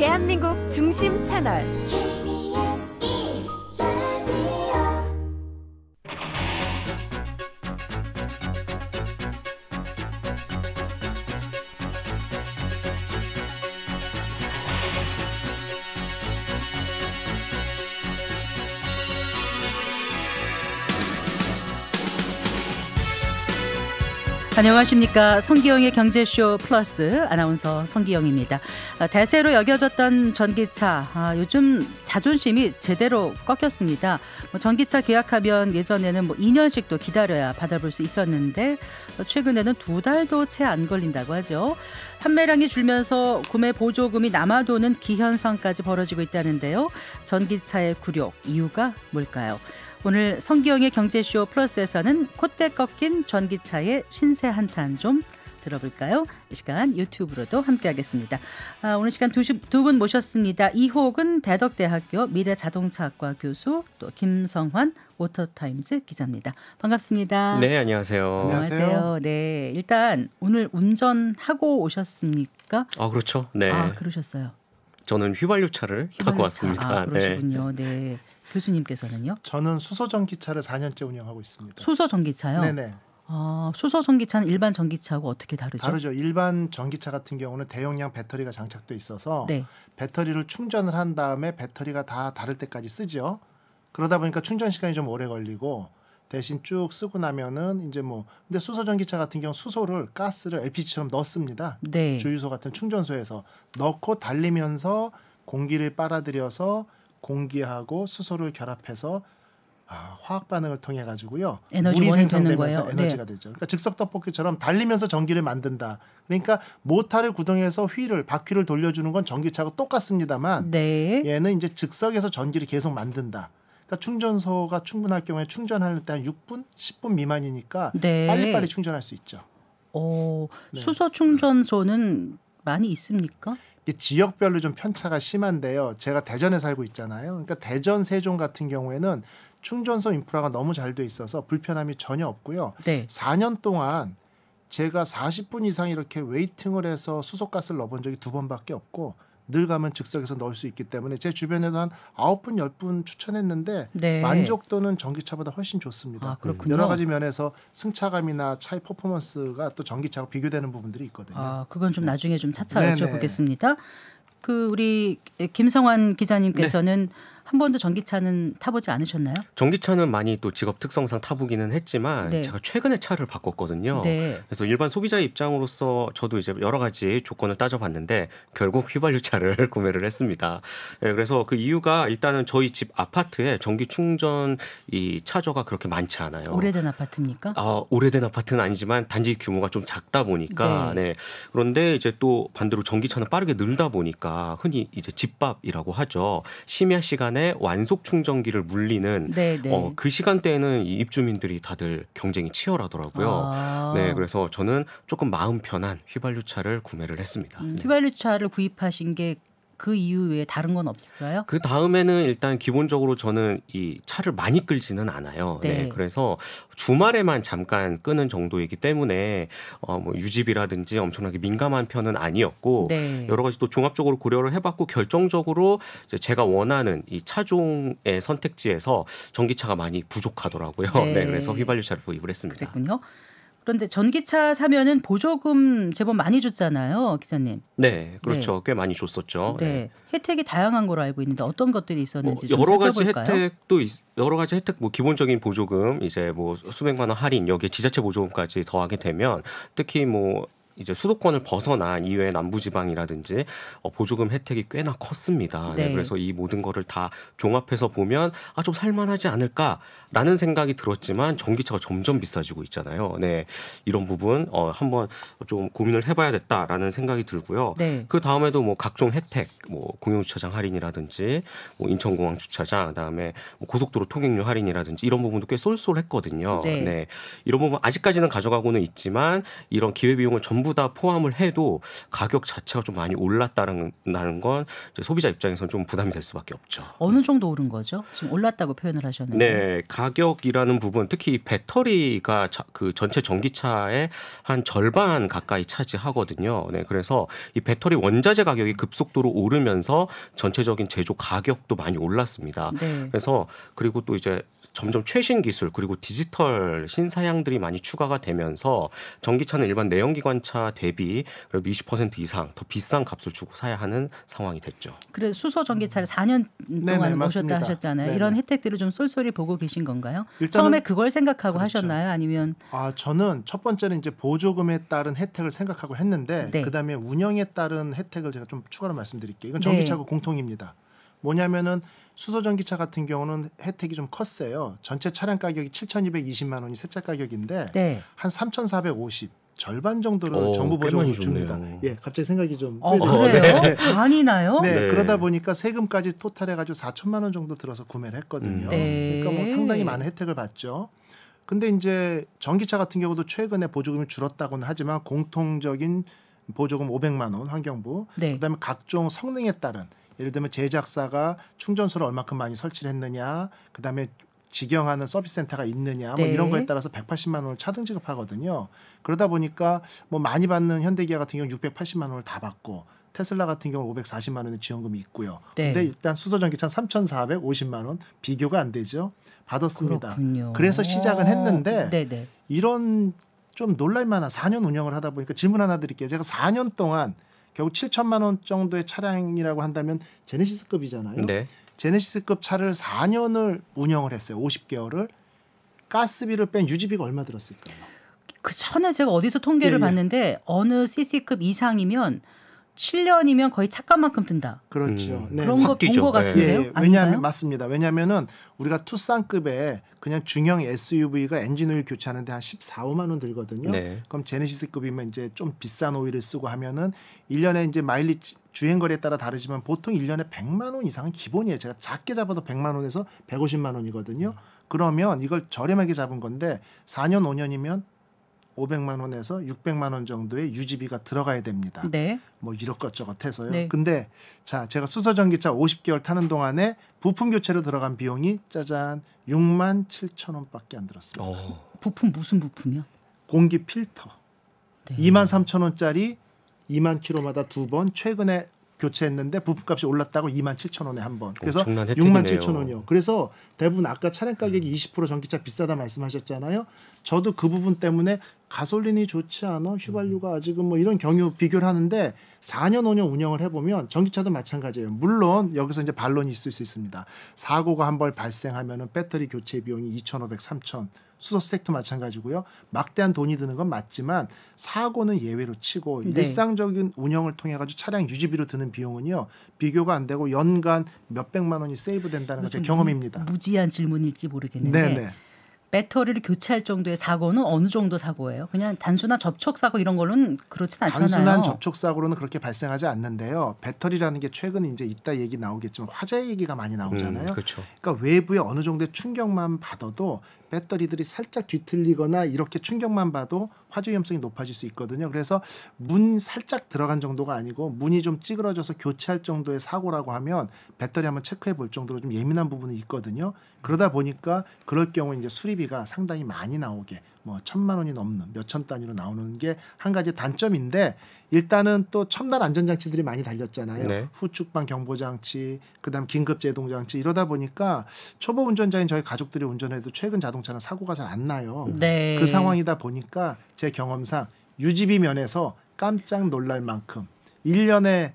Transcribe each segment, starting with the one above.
대한민국 중심 채널 안녕하십니까. 성기영의 경제쇼 플러스 아나운서 성기영입니다. 아, 대세로 여겨졌던 전기차, 아, 요즘 자존심이 제대로 꺾였습니다. 뭐 전기차 계약하면 예전에는 뭐 2년씩도 기다려야 받아볼 수 있었는데 어, 최근에는 두 달도 채 안 걸린다고 하죠. 판매량이 줄면서 구매 보조금이 남아도는 기현상까지 벌어지고 있다는데요. 전기차의 굴욕, 이유가 뭘까요? 오늘 성기영의 경제쇼 플러스에서는 콧대 꺾인 전기차의 신세 한탄 좀 들어볼까요? 이 시간 유튜브로도 함께하겠습니다. 아, 오늘 시간 두 분 모셨습니다. 이호근 대덕대학교 미래자동차학과 교수 또 김성환 오토타임즈 기자입니다. 반갑습니다. 네, 안녕하세요. 안녕하세요. 네, 일단 오늘 운전하고 오셨습니까? 아, 그렇죠. 네. 아, 그러셨어요. 저는 휘발유차를 휘발유차. 타고 왔습니다. 아, 그러시군요. 네. 네. 교수님께서는요? 저는 수소 전기차를 4년째 운영하고 있습니다. 수소 전기차요? 네네. 아, 수소 전기차는 일반 전기차하고 어떻게 다르죠? 다르죠. 일반 전기차 같은 경우는 대용량 배터리가 장착돼 있어서 네. 배터리를 충전을 한 다음에 배터리가 다 다를 때까지 쓰죠. 그러다 보니까 충전 시간이 좀 오래 걸리고 대신 쭉 쓰고 나면은 이제 뭐 근데 수소 전기차 같은 경우 수소를 가스를 LPG처럼 넣습니다. 네. 주유소 같은 충전소에서 넣고 달리면서 공기를 빨아들여서 공기하고 수소를 결합해서 아, 화학 반응을 통해 가지고요 물이 생성되면서 에너지가 네. 되죠. 그러니까 즉석 떡볶이처럼 달리면서 전기를 만든다. 그러니까 모터를 구동해서 휠을 바퀴를 돌려주는 건전기차하고 똑같습니다만 네. 얘는 이제 즉석에서 전기를 계속 만든다. 그러니까 충전소가 충분할 경우에 충전할 때한 6분, 10분 미만이니까 네. 빨리빨리 충전할 수 있죠. 어, 수소 충전소는 많이 있습니까? 지역별로 좀 편차가 심한데요. 제가 대전에 살고 있잖아요. 그러니까 대전 세종 같은 경우에는 충전소 인프라가 너무 잘 돼 있어서 불편함이 전혀 없고요. 네. 4년 동안 제가 40분 이상 이렇게 웨이팅을 해서 수소가스를 넣어본 적이 두 번밖에 없고 늘 가면 즉석에서 넣을 수 있기 때문에 제 주변에도 한 아홉 분, 열 분 추천했는데 네. 만족도는 전기차보다 훨씬 좋습니다. 아, 여러 가지 면에서 승차감이나 차의 퍼포먼스가 또 전기차와 비교되는 부분들이 있거든요. 아, 그건 좀 네. 나중에 좀 차차 네, 네. 여쭤보겠습니다. 그 우리 김성환 기자님께서는 네. 한 번도 전기차는 타보지 않으셨나요? 전기차는 많이 또 직업 특성상 타보기는 했지만 네. 제가 최근에 차를 바꿨거든요. 네. 그래서 일반 소비자 입장으로서 저도 이제 여러 가지 조건을 따져봤는데 결국 휘발유 차를 구매를 했습니다. 네, 그래서 그 이유가 일단은 저희 집 아파트에 전기 충전 이 차저가 그렇게 많지 않아요. 오래된 아파트입니까? 아, 오래된 아파트는 아니지만 단지 규모가 좀 작다 보니까 네. 네. 그런데 이제 또 반대로 전기차는 빠르게 늘다 보니까 흔히 이제 집밥이라고 하죠. 심야 시간에 시에 완속 충전기를 물리는 네, 네. 어, 그 시간대에는 이 입주민들이 다들 경쟁이 치열하더라고요. 아. 네, 그래서 저는 조금 마음 편한 휘발유 차를 구매를 했습니다. 음, 네. 휘발유 차를 구입하신 게그 이유 외에 다른 건 없어요? 그 다음에는 일단 기본적으로 저는 이 차를 많이 끌지는 않아요. 네. 네 그래서 주말에만 잠깐 끄는 정도이기 때문에 어, 뭐 유지비라든지 엄청나게 민감한 편은 아니었고 네. 여러 가지 또 종합적으로 고려를 해봤고 결정적으로 제가 원하는 이 차종의 선택지에서 전기차가 많이 부족하더라고요. 네, 네 그래서 휘발유차를 구입을 했습니다. 그랬군요. 그런데 전기차 사면은 보조금 제법 많이 줬잖아요, 기자님. 네, 그렇죠. 네. 꽤 많이 줬었죠. 네. 네. 혜택이 다양한 걸로 알고 있는데 어떤 것들이 있었는지 뭐 여러 가지 혜택도 있, 여러 가지 혜택 뭐 기본적인 보조금 이제 뭐 수백만 원 할인 여기에 지자체 보조금까지 더하게 되면 특히 뭐 이제 수도권을 벗어난 이외의 남부지방이라든지 어, 보조금 혜택이 꽤나 컸습니다. 네. 네, 그래서 이 모든 거를 다 종합해서 보면 아좀 살만하지 않을까라는 생각이 들었지만 전기차가 점점 비싸지고 있잖아요. 네 이런 부분 어, 한번 좀 고민을 해봐야겠다라는 생각이 들고요. 네. 그 다음에도 뭐 각종 혜택, 뭐 공영주차장 할인이라든지 뭐 인천공항 주차장, 그다음에 뭐 고속도로 통행료 할인이라든지 이런 부분도 꽤 쏠쏠했거든요. 네. 네 이런 부분 아직까지는 가져가고는 있지만 이런 기회비용을 전부 전부 다 포함을 해도 가격 자체가 좀 많이 올랐다는 건 소비자 입장에서는 좀 부담이 될 수밖에 없죠. 어느 정도 오른 거죠? 지금 올랐다고 표현을 하셨는데. 네, 가격이라는 부분 특히 배터리가 자, 그 전체 전기차의 한 절반 가까이 차지하거든요. 네, 그래서 이 배터리 원자재 가격이 급속도로 오르면서 전체적인 제조 가격도 많이 올랐습니다. 네. 그래서 그리고 또 이제 점점 최신 기술 그리고 디지털 신사양들이 많이 추가가 되면서 전기차는 일반 내연기관차 차 대비 그래도 20% 이상 더 비싼 값을 주고 사야 하는 상황이 됐죠. 그래 수소 전기차를 4년 동안 모셨다 하셨잖아요. 네네. 이런 혜택들을 좀 쏠쏠히 보고 계신 건가요? 처음에 그걸 생각하고 그렇죠. 하셨나요? 아니면 아 저는 첫 번째는 이제 보조금에 따른 혜택을 생각하고 했는데 네. 그다음에 운영에 따른 혜택을 제가 좀 추가로 말씀드릴게요. 이건 전기차고 네. 공통입니다. 뭐냐면은 수소 전기차 같은 경우는 혜택이 좀 컸어요. 전체 차량 가격이 7,220만 원이 새차 가격인데 네. 한3,450 절반 정도를 오, 어, 정부 보조금을 줍니다. 예, 갑자기 생각이 좀 어, 그래요? 네. 많이 나요? 네, 네, 그러다 보니까 세금까지 토탈해가지고 4천만 원 정도 들어서 구매를 했거든요. 음. 네. 그러니까 뭐 상당히 많은 혜택을 받죠. 근데 이제 전기차 같은 경우도 최근에 보조금이 줄었다고는 하지만 공통적인 보조금 500만 원 환경부, 네. 그다음에 각종 성능에 따른 예를 들면 제작사가 충전소를 얼마큼 많이 설치를 했느냐, 그다음에 직영하는 서비스 센터가 있느냐 뭐 네. 이런 거에 따라서 180만 원을 차등 지급하거든요. 그러다 보니까 뭐 많이 받는 현대기아 같은 경우 는 680만 원을 다 받고 테슬라 같은 경우 는 540만 원의 지원금이 있고요. 네. 근데 일단 수소전기차는 3,450만 원 비교가 안 되죠. 받았습니다. 그렇군요. 그래서 시작을 했는데 네네. 이런 좀 놀랄만한 4년 운영을 하다 보니까 질문 하나 드릴게요. 제가 4년 동안 겨우 7천만 원 정도의 차량이라고 한다면 제네시스급이잖아요. 네. 제네시스급 차를 4년을 운영을 했어요. 50개월을 가스비를 뺀 유지비가 얼마 들었을까요? 그 전에 제가 어디서 통계를 예, 예. 봤는데 어느 CC급 이상이면 7년이면 거의 착각만큼 든다. 그렇죠. 음. 네. 그런 거본거 예. 같은데요. 예, 왜냐하면 맞습니다. 왜냐하면은 우리가 투싼급에 그냥 중형 SUV가 엔진 오일 교체하는데 한 14, 5만 원 들거든요. 네. 그럼 제네시스급이면 이제 좀 비싼 오일을 쓰고 하면은 1년에 이제 마일리지 주행 거리에 따라 다르지만 보통 1년에 100만 원 이상은 기본이에요. 제가 작게 잡아도 100만 원에서 150만 원이거든요. 그러면 이걸 저렴하게 잡은 건데 4년 5년이면 500만 원에서 600만 원 정도의 유지비가 들어가야 됩니다. 네. 뭐 이것저것 해서요. 네. 근데 자, 제가 수소 전기차 50개월 타는 동안에 부품 교체로 들어간 비용이 짜잔 6만 7천 원밖에 안 들었습니다. 어. 부품 무슨 부품이요? 공기 필터. 네. 2만 3천 원짜리 2만 킬로마다 두 번 최근에 교체했는데 부품값이 올랐다고 2만 7천 원에 한 번. 그래서 6만 7천 원이요. 그래서 대부분 아까 차량 가격이 음. 20% 전기차 비싸다 말씀하셨잖아요. 저도 그 부분 때문에 가솔린이 좋지 않아 휘발유가 아직은 뭐 이런 경유 비교를 하는데 4년 5년 운영을 해보면 전기차도 마찬가지예요. 물론 여기서 이제 반론이 있을 수 있습니다. 사고가 한 번 발생하면은 배터리 교체 비용이 2,500, 3,000 수소 스택도 마찬가지고요. 막대한 돈이 드는 건 맞지만 사고는 예외로 치고 네. 일상적인 운영을 통해 가지고 차량 유지비로 드는 비용은요 비교가 안 되고 연간 몇 백만 원이 세이브된다는 것제 경험입니다. 무, 지한 질문일지 모르겠는데. 네네. 네. 배터리를 교체할 정도의 사고는 어느 정도 사고예요? 그냥 단순한 접촉 사고 이런 걸로는 그렇진 않잖아요. 단순한 접촉 사고로는 그렇게 발생하지 않는데요. 배터리라는 게 최근 이제 이따 얘기 나오겠지만 화재 얘기가 많이 나오잖아요. 음, 그렇죠. 그러니까 외부에 어느 정도의 충격만 받아도 배터리들이 살짝 뒤틀리거나 이렇게 충격만 봐도 화재 위험성이 높아질 수 있거든요. 그래서 문 살짝 들어간 정도가 아니고 문이 좀 찌그러져서 교체할 정도의 사고라고 하면 배터리 한번 체크해 볼 정도로 좀 예민한 부분이 있거든요. 그러다 보니까 그럴 경우 이제 수리비가 상당히 많이 나오게 뭐 천만 원이 넘는 몇 천 단위로 나오는 게 한 가지 단점인데 일단은 또 첨단 안전장치들이 많이 달렸잖아요. 네. 후축방 경보장치, 그다음 긴급 제동장치 이러다 보니까 초보 운전자인 저희 가족들이 운전해도 최근 자동 자동차는 사고가 잘 안 나요. 네. 그 상황이다 보니까 제 경험상 유지비 면에서 깜짝 놀랄 만큼 1년에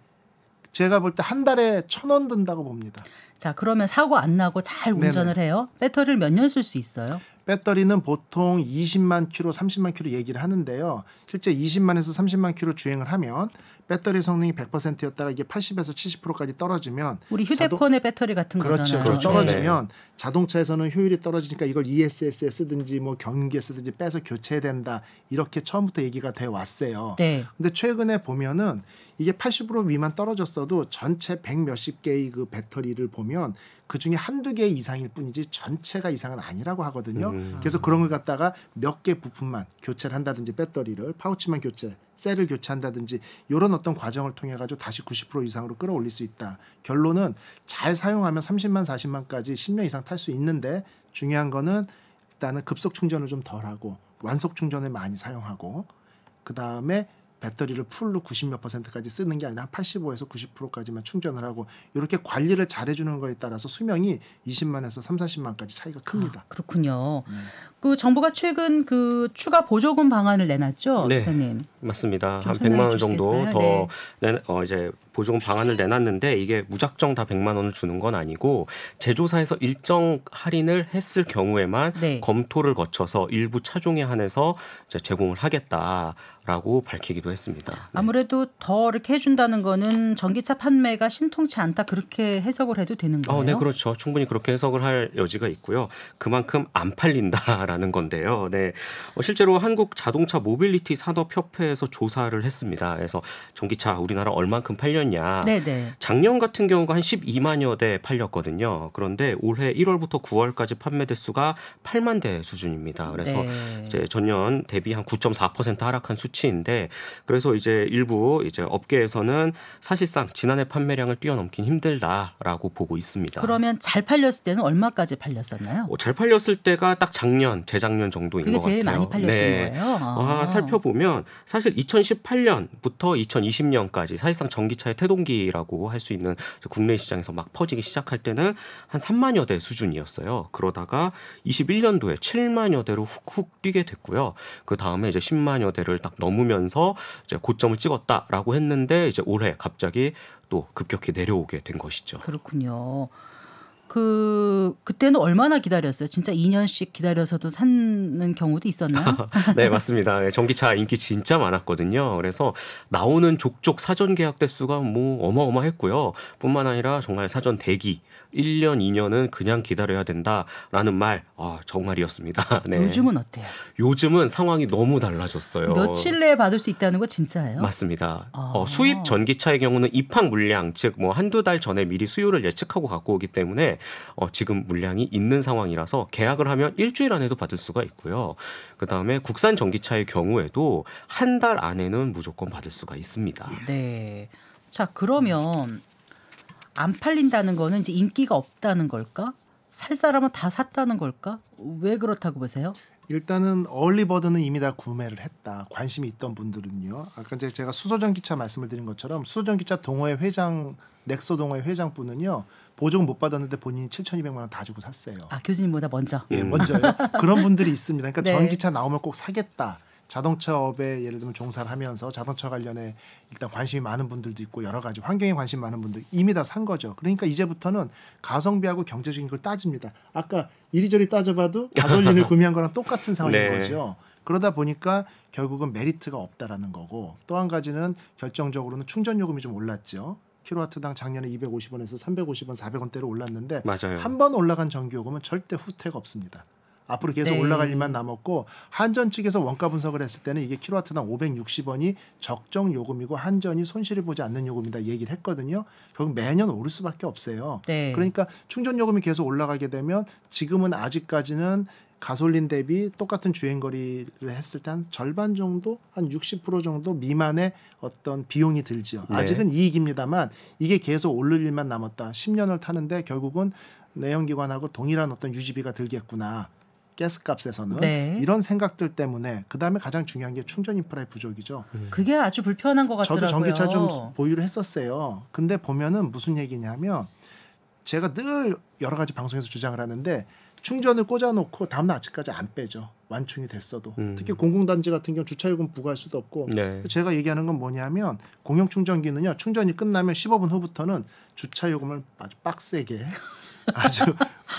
제가 볼 때 한 달에 천 원 든다고 봅니다. 자, 그러면 사고 안 나고 잘 운전을 네네. 해요? 배터리를 몇 년 쓸 수 있어요? 배터리는 보통 20만 킬로, 30만 킬로 얘기를 하는데요. 실제 20만에서 30만 킬로 주행을 하면 배터리 성능이 100%였다가 이게 80에서 70%까지 떨어지면 우리 휴대폰의 자동... 배터리 같은 그렇죠. 거잖아요. 그렇죠. 그렇죠. 떨어지면 네. 자동차에서는 효율이 떨어지니까 이걸 ESS에 쓰든지 뭐 경기에 쓰든지 빼서 교체된다 이렇게 처음부터 얘기가 돼 왔어요. 네. 근데 최근에 보면은 이게 80% 미만 떨어졌어도 전체 100 몇십 개의 그 배터리를 보면 그 중에 한두 개 이상일 뿐이지 전체가 이상은 아니라고 하거든요. 음. 그래서 그런 걸 갖다가 몇 개 부품만 교체를 한다든지 배터리를 파우치만 교체, 셀을 교체한다든지 이런 어떤 과정을 통해 가지고 다시 90% 이상으로 끌어올릴 수 있다. 결론은 잘 사용하면 30만, 40만까지 10년 이상 탈 수 있는데 중요한 거는 일단은 급속 충전을 좀 덜하고 완속 충전을 많이 사용하고 그 다음에 배터리를 풀로 90몇 퍼센트까지 쓰는 게 아니라 85에서 90%까지만 충전을 하고 이렇게 관리를 잘해주는 거에 따라서 수명이 20만에서 3, 40만까지 차이가 큽니다. 아, 그렇군요. 음. 그 정부가 최근 그 추가 보조금 방안을 내놨죠, 네, 선생님. 맞습니다. 한 100만 원 정도 더 네. 내, 어, 이제 보조금 방안을 내놨는데 이게 무작정 다 100만 원을 주는 건 아니고 제조사에서 일정 할인을 했을 경우에만 네. 검토를 거쳐서 일부 차종에 한해서 이제 제공을 하겠다라고 밝히기도 했습니다. 네. 아무래도 더 이렇게 해준다는 거는 전기차 판매가 신통치 않다 그렇게 해석을 해도 되는 거예요? 어, 네, 그렇죠. 충분히 그렇게 해석을 할 여지가 있고요. 그만큼 안 팔린다라는 라는 건데요. 네. 어, 실제로 한국 자동차 모빌리티 산업협회에서 조사를 했습니다. 그래서 전기차 우리나라 얼만큼 팔렸냐. 네네. 작년 같은 경우가 한 12만여 대 팔렸거든요. 그런데 올해 1월부터 9월까지 판매 대수가 8만 대 수준입니다. 그래서 네. 이제 전년 대비 한 9.4% 하락한 수치인데 그래서 이제 일부 이제 업계에서는 사실상 지난해 판매량을 뛰어넘긴 힘들다라고 보고 있습니다. 그러면 잘 팔렸을 때는 얼마까지 팔렸었나요? 어, 잘 팔렸을 때가 딱 작년 재작년 정도인 것 같아요. 많이 팔렸던 네. 거예요. 아. 아, 살펴보면 사실 2018년부터 2020년까지 사실상 전기차의 태동기라고 할 수 있는 국내 시장에서 막 퍼지기 시작할 때는 한 3만여 대 수준이었어요. 그러다가 21년도에 7만여 대로 훅훅 뛰게 됐고요. 그 다음에 이제 10만여 대를 딱 넘으면서 이제 고점을 찍었다라고 했는데 이제 올해 갑자기 또 급격히 내려오게 된 것이죠. 그렇군요. 그 그때는 얼마나 기다렸어요? 진짜 2년씩 기다려서도 사는 경우도 있었나요? 네, 맞습니다. 예, 전기차 인기 진짜 많았거든요. 그래서 나오는 족족 사전 계약 대수가 뭐 어마어마했고요. 뿐만 아니라 정말 사전 대기 1년, 2년은 그냥 기다려야 된다라는 말 아, 정말이었습니다. 네. 요즘은 어때요? 요즘은 상황이 너무 달라졌어요. 며칠 내에 받을 수 있다는 거 진짜예요? 맞습니다. 아. 어, 수입 전기차의 경우는 입항 물량 즉 뭐 한두 달 전에 미리 수요를 예측하고 갖고 오기 때문에 어, 지금 물량이 있는 상황이라서 계약을 하면 일주일 안에도 받을 수가 있고요. 그 다음에 국산 전기차의 경우에도 한 달 안에는 무조건 받을 수가 있습니다. 네. 자 그러면 안 팔린다는 거는 이제 인기가 없다는 걸까? 살 사람은 다 샀다는 걸까? 왜 그렇다고 보세요? 일단은 얼리버드는 이미 다 구매를 했다. 관심이 있던 분들은요. 아까 이제 제가 수소전기차 말씀을 드린 것처럼 수소전기차 동호회 회장 넥소 동호회 회장분은요. 보조금 못 받았는데 본인이 7,200만 원 다 주고 샀어요. 아 교수님보다 먼저. 예, 음. 먼저요. 그런 분들이 있습니다. 그러니까 네. 전기차 나오면 꼭 사겠다. 자동차 업에 예를 들면 종사를 하면서 자동차 관련해 일단 관심이 많은 분들도 있고 여러 가지 환경에 관심 많은 분들 이미 다 산 거죠. 그러니까 이제부터는 가성비하고 경제적인 걸 따집니다. 아까 이리저리 따져봐도 가솔린을 구매한 거랑 똑같은 상황인 네. 거죠. 그러다 보니까 결국은 메리트가 없다라는 거고 또 한 가지는 결정적으로는 충전 요금이 좀 올랐죠. 킬로와트당 작년에 250원에서 350원, 400원대로 올랐는데 한 번 올라간 전기요금은 절대 후퇴가 없습니다. 앞으로 계속 네. 올라갈 일만 남았고 한전 측에서 원가 분석을 했을 때는 이게 킬로와트당 560원이 적정 요금이고 한전이 손실을 보지 않는 요금이다 얘기를 했거든요. 결국 매년 오를 수밖에 없어요. 네. 그러니까 충전 요금이 계속 올라가게 되면 지금은 아직까지는 가솔린 대비 똑같은 주행 거리를 했을 때 한 절반 정도 한 60% 정도 미만의 어떤 비용이 들지요. 네. 아직은 이익입니다만 이게 계속 오를 일만 남았다. 10년을 타는데 결국은 내연기관하고 동일한 어떤 유지비가 들겠구나. 가스값에서는 네. 이런 생각들 때문에 그다음에 가장 중요한 게 충전 인프라의 부족이죠. 음. 그게 아주 불편한 것 같더라고요. 저도 전기차 좀 보유를 했었어요. 근데 보면은 무슨 얘기냐면 제가 늘 여러 가지 방송에서 주장을 하는데 충전을 꽂아놓고 다음날 아침까지 안 빼죠. 완충이 됐어도 음. 특히 공공단지 같은 경우 주차요금 부과할 수도 없고 네. 제가 얘기하는 건 뭐냐면 공용 충전기는요 충전이 끝나면 15분 후부터는 주차요금을 아주 빡세게 아주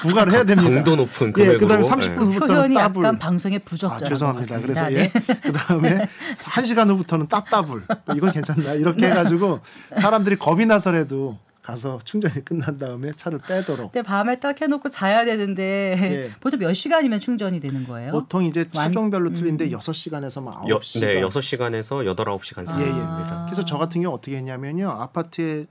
부과를 해야 됩니다. 강도 높은 예, 금액으로. 예, 그다음에 30분 후부터는 따불 약간 방송에 부적절. 아, 죄송합니다. 그래서 예. 네. 예, 그다음에 1시간 후부터는 따따불 뭐 이건 괜찮나 이렇게 네. 해가지고 사람들이 겁이 나서라도 가서 충전이 끝난 다음에 차를 빼도록. 근데 밤에 딱 해놓고 자야 되는데 예. 보통 몇 시간이면 충전이 되는 거예요? 보통 이제 차종별로 음. 틀린데 여섯 시간에서막 네, 시간. 9 네, 여 시간에서 8, 9 시간 사이 아. 예, 예. 예. 아. 그래서 저 같은 경우 어떻게 했냐면요, 아파트에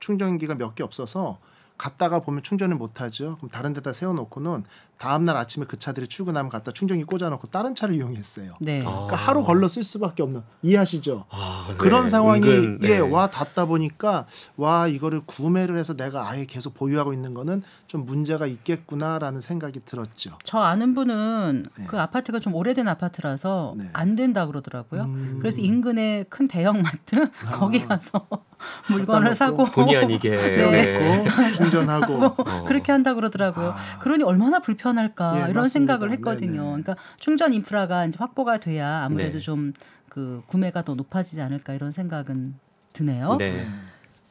충전기가 몇 개 없어서 갔다가 보면 충전을 못 하죠. 그럼 다른 데다 세워놓고는 다음 날 아침에 그 차들이 출근하면 갖다 충전기 꽂아놓고 다른 차를 이용했어요. 네. 그러니까 아. 그러니까 하루 걸러 쓸 수밖에 없는 이해하시죠? 아, 네. 그런 상황이 네. 예, 와 닿다 보니까 와 이거를 구매를 해서 내가 아예 계속 보유하고 있는 거는 좀 문제가 있겠구나라는 생각이 들었죠. 저 아는 분은 네. 그 아파트가 좀 오래된 아파트라서 네. 안 된다 그러더라고요. 음. 그래서 인근에큰 대형마트 아. 거기 가서 물건을 사고 본의 아니게 네. 충전하고 어. 그렇게 한다 그러더라고요. 아. 그러니 얼마나 불편 편할까 예, 이런 맞습니다. 생각을 네, 했거든요. 네네. 그러니까 충전 인프라가 이제 확보가 돼야 아무래도 네. 좀그 구매가 더 높아지지 않을까 이런 생각은 드네요. 네.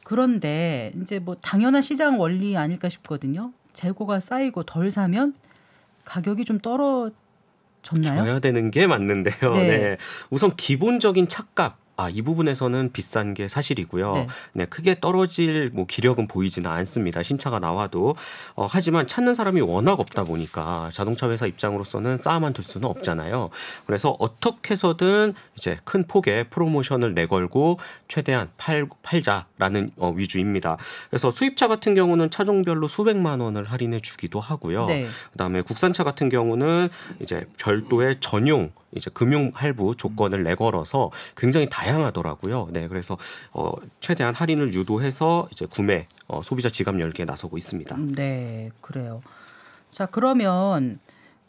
그런데 이제 뭐 당연한 시장 원리 아닐까 싶거든요. 재고가 쌓이고 덜 사면 가격이 좀 떨어졌나요? 줘야 되는 게 맞는데요. 네. 네. 우선 기본적인 착각 아, 이 부분에서는 비싼 게 사실이고요. 네. 네 크게 떨어질 뭐 기력은 보이지는 않습니다. 신차가 나와도. 어, 하지만 찾는 사람이 워낙 없다 보니까 자동차 회사 입장으로서는 쌓아만 둘 수는 없잖아요. 그래서 어떻게 해서든 이제 큰 폭의 프로모션을 내걸고 최대한 팔, 팔자라는 어, 위주입니다. 그래서 수입차 같은 경우는 차종별로 수백만 원을 할인해 주기도 하고요. 네. 그다음에 국산차 같은 경우는 이제 별도의 전용 이제 금융 할부 조건을 내걸어서 굉장히 다양 한 다양하더라고요. 네, 그래서 어, 최대한 할인을 유도해서 이제 구매 어, 소비자 지갑 열기에 나서고 있습니다. 네, 그래요. 자, 그러면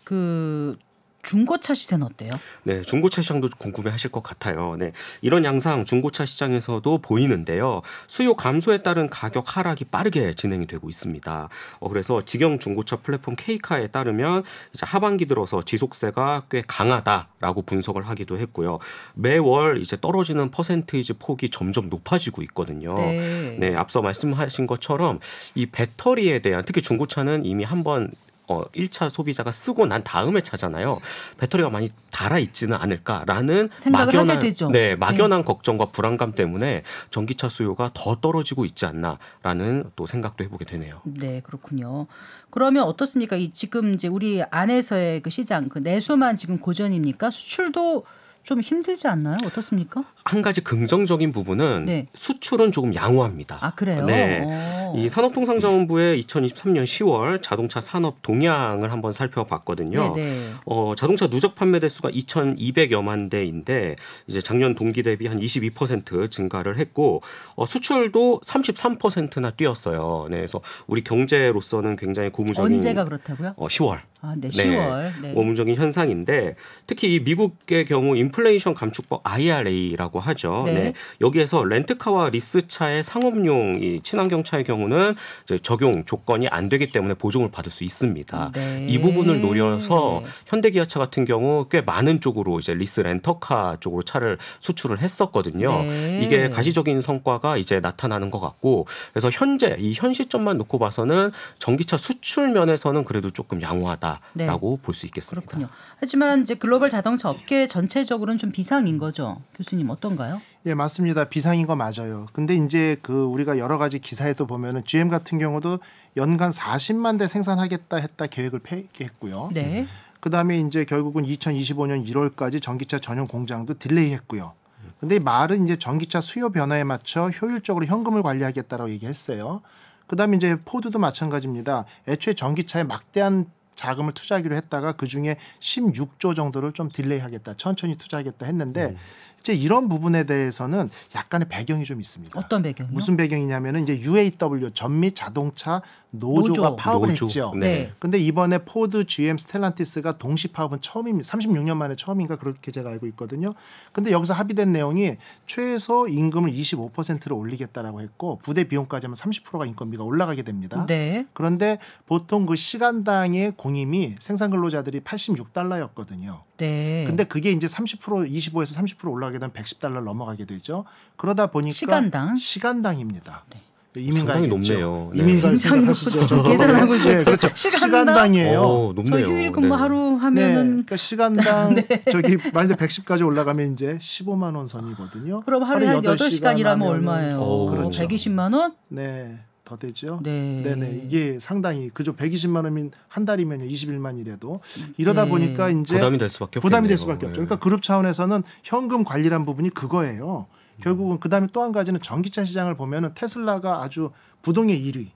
그 중고차 시세는 어때요? 네, 중고차 시장도 궁금해하실 것 같아요. 네, 이런 양상 중고차 시장에서도 보이는데요. 수요 감소에 따른 가격 하락이 빠르게 진행이 되고 있습니다. 어, 그래서 직영 중고차 플랫폼 K카에 따르면 이제 하반기 들어서 지속세가 꽤 강하다라고 분석을 하기도 했고요. 매월 이제 떨어지는 퍼센테이지 폭이 점점 높아지고 있거든요. 네. 네, 앞서 말씀하신 것처럼 이 배터리에 대한 특히 중고차는 이미 한번 어, 1차 소비자가 쓰고 난 다음에 차잖아요. 배터리가 많이 닳아 있지는 않을까라는 생각을 막연한 네, 네, 막연한 네. 걱정과 불안감 때문에 전기차 수요가 더 떨어지고 있지 않나라는 또 생각도 해보게 되네요. 네, 그렇군요. 그러면 어떻습니까? 이 지금 이제 우리 안에서의 그 시장 그 내수만 지금 고전입니까? 수출도 좀 힘들지 않나요? 어떻습니까? 한 가지 긍정적인 부분은 네. 수출은 조금 양호합니다. 아 그래요? 네. 어. 이 산업통상자원부의 2023년 10월 자동차 산업 동향을 한번 살펴봤거든요. 네, 네. 어, 자동차 누적 판매 대수가 2,200여만 대인데 이제 작년 동기 대비 한 22% 증가를 했고 어, 수출도 33%나 뛰었어요. 네, 그래서 우리 경제로서는 굉장히 고무적인 언제가 그렇다고요? 어, 10월. 아, 네, 10월. 네. 네. 고무적인 현상인데 특히 이 미국의 경우 인플레이션 감축법 IRA라고 하죠. 네. 네. 여기에서 렌트카와 리스차의 상업용 이 친환경 차의 경우는 적용 조건이 안 되기 때문에 보증을 받을 수 있습니다. 네. 이 부분을 노려서 네. 현대기아차 같은 경우 꽤 많은 쪽으로 이제 리스 렌터카 쪽으로 차를 수출을 했었거든요. 네. 이게 가시적인 성과가 이제 나타나는 것 같고 그래서 현재 이현 시점만 놓고 봐서는 전기차 수출 면에서는 그래도 조금 양호하다라고 네. 볼수 있겠습니다. 그렇군요. 하지만 이제 글로벌 자동차 업계 전체적으로 개인적으로는 좀 비상인 거죠. 교수님 어떤가요? 예, 맞습니다. 비상인 거 맞아요. 근데 이제 그 우리가 여러 가지 기사에도 보면은 GM 같은 경우도 연간 40만 대 생산하겠다 했다 계획을 폐기했고요. 네. 그다음에 이제 결국은 2025년 1월까지 전기차 전용 공장도 딜레이했고요. 근데 말은 이제 전기차 수요 변화에 맞춰 효율적으로 현금을 관리하겠다라고 얘기했어요. 그다음에 이제 포드도 마찬가지입니다. 애초에 전기차에 막대한 자금을 투자하기로 했다가 그 중에 16조 정도를 좀 딜레이하겠다, 천천히 투자하겠다 했는데 음. 이제 이런 부분에 대해서는 약간의 배경이 좀 있습니다. 어떤 배경 무슨 배경이냐면은 이제 UAW 전미 자동차 노조가 노조. 파업을 노조. 했죠. 네. 네. 근데 이번에 포드, GM, 스텔란티스가 동시 파업은 처음입니다. 36년 만에 처음인가 그렇게 제가 알고 있거든요. 근데 여기서 합의된 내용이 최소 임금을 25%로 올리겠다라고 했고 부대 비용까지 하면 30%가 인건비가 올라가게 됩니다. 네. 그런데 보통 그 시간당의 공임이 생산 근로자들이 86달러였거든요. 네. 근데 그게 이제 30% 25에서 30% 올라가게 되면 110달러 넘어가게 되죠. 그러다 보니까 시간당 시간당입니다. 네. 네 이민가이 높네요. 네. 이민가 굉장히 높죠. 계산하고 있어요. 네, 그렇죠. 시간당? 이에요 오, 높네요. 휴일 근무 네. 하루 네, 하면은 네, 그러니까 시간당 저기 만약 에 110까지 올라가면 이제 15만 원 선이거든요. 그럼 하루에 하 8시간 8시간 일하면 얼마예요? 오, 그렇죠. 120만 원? 네. 더 되죠. 네. 네네. 이게 상당히 그저 120만 원인 한 달이면 21만이라도 이러다 네. 보니까 이제 부담이 될 수밖에 부담이 없될 수밖에 없죠. 네. 그러니까 그룹 차원에서는 현금 관리란 부분이 그거예요. 결국은 그다음에 또 한 가지는 전기차 시장을 보면은 테슬라가 아주 부동의 1위,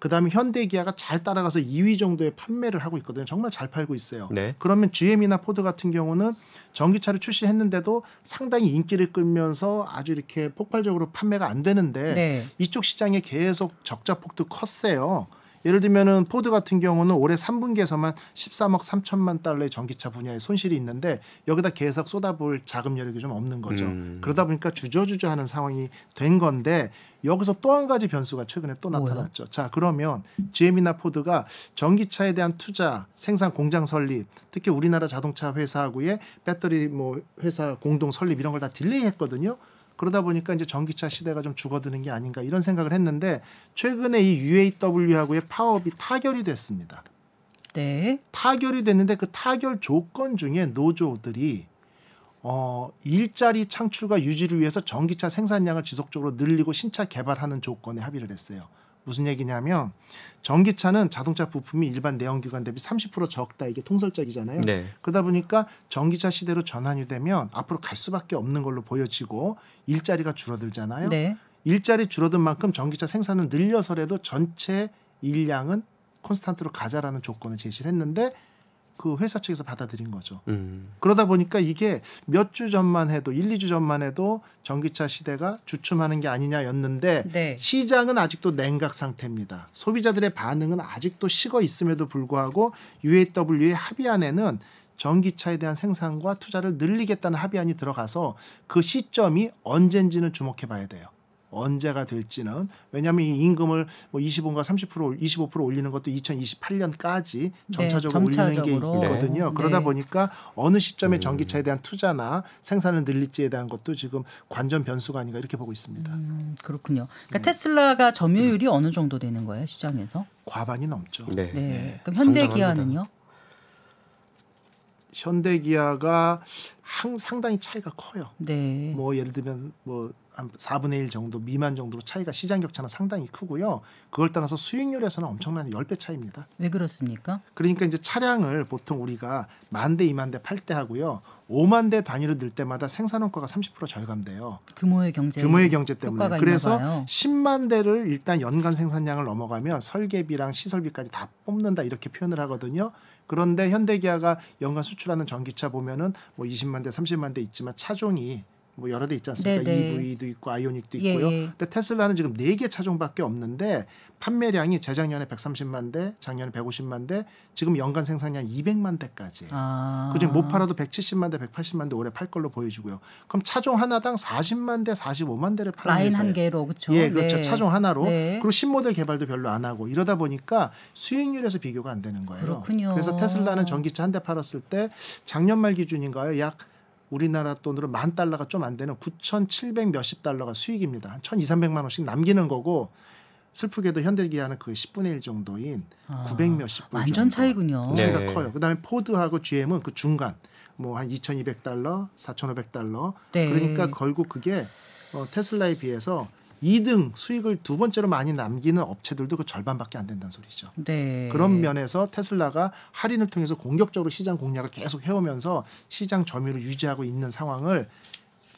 그다음에 현대기아가 잘 따라가서 2위 정도의 판매를 하고 있거든요. 정말 잘 팔고 있어요. 네. 그러면 GM이나 포드 같은 경우는 전기차를 출시했는데도 상당히 인기를 끌면서 아주 이렇게 폭발적으로 판매가 안 되는데 네. 이쪽 시장에 계속 적자폭도 컸어요. 예를 들면은 포드 같은 경우는 올해 3분기에서만 13억 3천만 달러의 전기차 분야에 손실이 있는데 여기다 계속 쏟아부을 자금 여력이 좀 없는 거죠. 음. 그러다 보니까 주저주저하는 상황이 된 건데 여기서 또 한 가지 변수가 최근에 또 나타났죠. 뭐야? 자, 그러면 GM이나 포드가 전기차에 대한 투자, 생산 공장 설립, 특히 우리나라 자동차 회사하고의 배터리 뭐 회사 공동 설립 이런 걸 다 딜레이 했거든요. 그러다 보니까 이제 전기차 시대가 좀 죽어드는 게 아닌가 이런 생각을 했는데 최근에 이 UAW하고의 파업이 타결이 됐습니다. 네. 타결이 됐는데 그 타결 조건 중에 노조들이 어, 일자리 창출과 유지를 위해서 전기차 생산량을 지속적으로 늘리고 신차 개발하는 조건에 합의를 했어요. 무슨 얘기냐면 전기차는 자동차 부품이 일반 내연기관 대비 30% 적다 이게 통설적이잖아요. 네. 그러다 보니까 전기차 시대로 전환이 되면 앞으로 갈 수밖에 없는 걸로 보여지고 일자리가 줄어들잖아요. 네. 일자리 줄어든 만큼 전기차 생산을 늘려서라도 전체 일량은 콘스탄트로 가자라는 조건을 제시를 했는데 그 회사 측에서 받아들인 거죠. 음. 그러다 보니까 이게 몇 주 전만 해도 1, 2주 전만 해도 전기차 시대가 주춤하는 게 아니냐였는데 네. 시장은 아직도 냉각 상태입니다. 소비자들의 반응은 아직도 식어 있음에도 불구하고 UAW의 합의안에는 전기차에 대한 생산과 투자를 늘리겠다는 합의안이 들어가서 그 시점이 언젠지는 주목해 봐야 돼요. 언제가 될지는 왜냐하면 이 임금을 뭐 25인가 30% 25% 올리는 것도 2028년까지 점차적으로, 네, 차적으 올리는 게 있거든요. 네. 그러다 네. 보니까 어느 시점에 음. 전기차에 대한 투자나 생산을 늘릴지에 대한 것도 지금 관전 변수가 아닌가 이렇게 보고 있습니다. 음, 그렇군요. 그러니까 테슬라가 점유율이 음. 어느 정도 되는 거예요 시장에서? 과반이 넘죠. 네. 네. 네. 그럼 현대기아는요? 현대기아가 항, 상당히 차이가 커요. 네. 뭐 예를 들면 뭐한 4분의 1 정도 미만 정도로 차이가 시장 격차는 상당히 크고요. 그걸 따라서 수익률에서는 엄청난 10배 차이입니다. 왜 그렇습니까? 그러니까 이제 차량을 보통 우리가 만 대, 이만 대, 팔 대 하고요. 오만대 단위로 늘 때마다 생산원가가 30% 절감돼요. 규모의 경제 규모의 경제 때문에. 그래서 십만 대를 일단 연간 생산량을 넘어가면 설계비랑 시설비까지 다 뽑는다 이렇게 표현을 하거든요. 그런데 현대기아가 연간 수출하는 전기차 보면은 뭐 20만 대, 30만 대 있지만 차종이 뭐 여러 대 있지 않습니까? 네네. EV도 있고 아이오닉도 예, 있고요. 예. 근데 테슬라는 지금 네 개 차종밖에 없는데 판매량이 재작년에 130만 대, 작년에 150만 대, 지금 연간 생산량 200만 대까지. 아. 그중에 못 뭐 팔아도 170만 대, 180만 대 올해 팔 걸로 보여지고요. 그럼 차종 하나당 40만 대, 45만 대를 팔는 회사예요. 한 개로 그렇죠. 예, 그렇죠. 네. 차종 하나로. 네. 그리고 신모델 개발도 별로 안 하고 이러다 보니까 수익률에서 비교가 안 되는 거예요. 그렇군요. 그래서 테슬라는 전기차 한 대 팔았을 때 작년 말 기준인가요? 약 우리나라 돈으로 만 달러가 좀 안 되는 9,700 몇십 달러가 수익입니다. 한1 2 0 0만 원씩 남기는 거고 슬프게도 현대기아는 그 10분의 1 정도인 아, 900 몇십 불 완전 정도. 차이군요. 차이가 네. 커요. 그다음에 포드하고 GM은 그 중간 뭐 한 2,200달러, 4,500달러. 네. 그러니까 결국 그게 어, 테슬라에 비해서 2등 수익을 두 번째로 많이 남기는 업체들도 그 절반밖에 안 된다는 소리죠. 네. 그런 면에서 테슬라가 할인을 통해서 공격적으로 시장 공략을 계속 해오면서 시장 점유를 유지하고 있는 상황을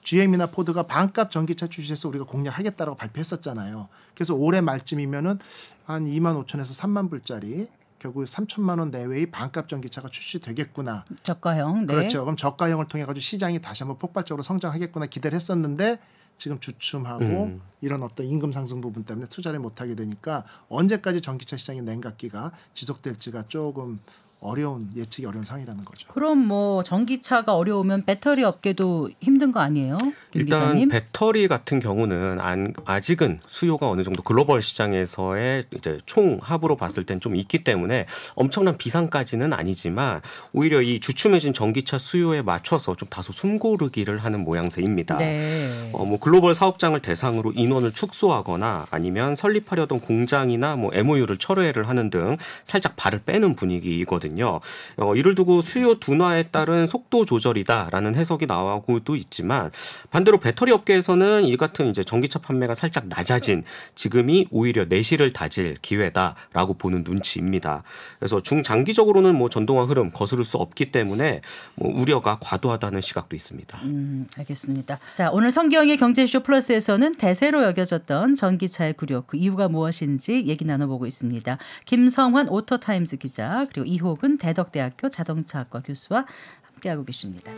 GM이나 포드가 반값 전기차 출시해서 우리가 공략하겠다라고 발표했었잖아요. 그래서 올해 말쯤이면은 한 2만 5천에서 3만 불짜리 결국 3천만 원 내외의 반값 전기차가 출시되겠구나. 저가형. 네. 그렇죠. 그럼 저가형을 통해 가지고 시장이 다시 한번 폭발적으로 성장하겠구나 기대를 했었는데 지금 주춤하고 음. 이런 어떤 임금 상승 부분 때문에 투자를 못 하게 되니까 언제까지 전기차 시장의 냉각기가 지속될지가 조금 어려운 예측이 어려운 상이라는 황 거죠. 그럼 뭐 전기차가 어려우면 배터리 업계도 힘든 거 아니에요? 일단 기자님? 배터리 같은 경우는 안, 아직은 수요가 어느 정도 글로벌 시장에서의 이제 총 합으로 봤을 땐 좀 있기 때문에 엄청난 비상까지는 아니지만 오히려 이 주춤해진 전기차 수요에 맞춰서 좀 다소 숨고르기를 하는 모양새입니다. 네. 어, 뭐 글로벌 사업장을 대상으로 인원을 축소하거나 아니면 설립하려던 공장이나 뭐 MOU를 철회를 하는 등 살짝 발을 빼는 분위기거든요. 있거든요. 어, 이를 두고 수요 둔화에 따른 속도 조절이다라는 해석이 나오고도 있지만 반대로 배터리 업계에서는 이 같은 이제 전기차 판매가 살짝 낮아진 지금이 오히려 내실을 다질 기회다라고 보는 눈치입니다. 그래서 중장기적으로는 뭐 전동화 흐름 거스를 수 없기 때문에 뭐 우려가 과도하다는 시각도 있습니다. 음, 알겠습니다. 자, 오늘 성경의 경제쇼 플러스에서는 대세로 여겨졌던 전기차의 구력 그 이유가 무엇인지 얘기 나눠보고 있습니다. 김성환 오토타임즈 기자 그리고 이호 수은 대덕대학교 자동차학과 교수와 함께하고 계십니다.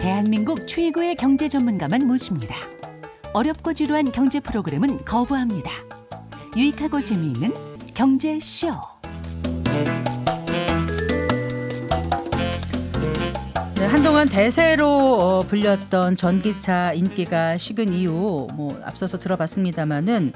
대한민국 최고의 경제 전문가만 모십니다. 어렵고 지루한 경제 프로그램은 거부합니다. 유익하고 재미있는 경제쇼. 네, 한동안 대세로 어, 불렸던 전기차 인기가 식은 이후 뭐 앞서서 들어봤습니다마는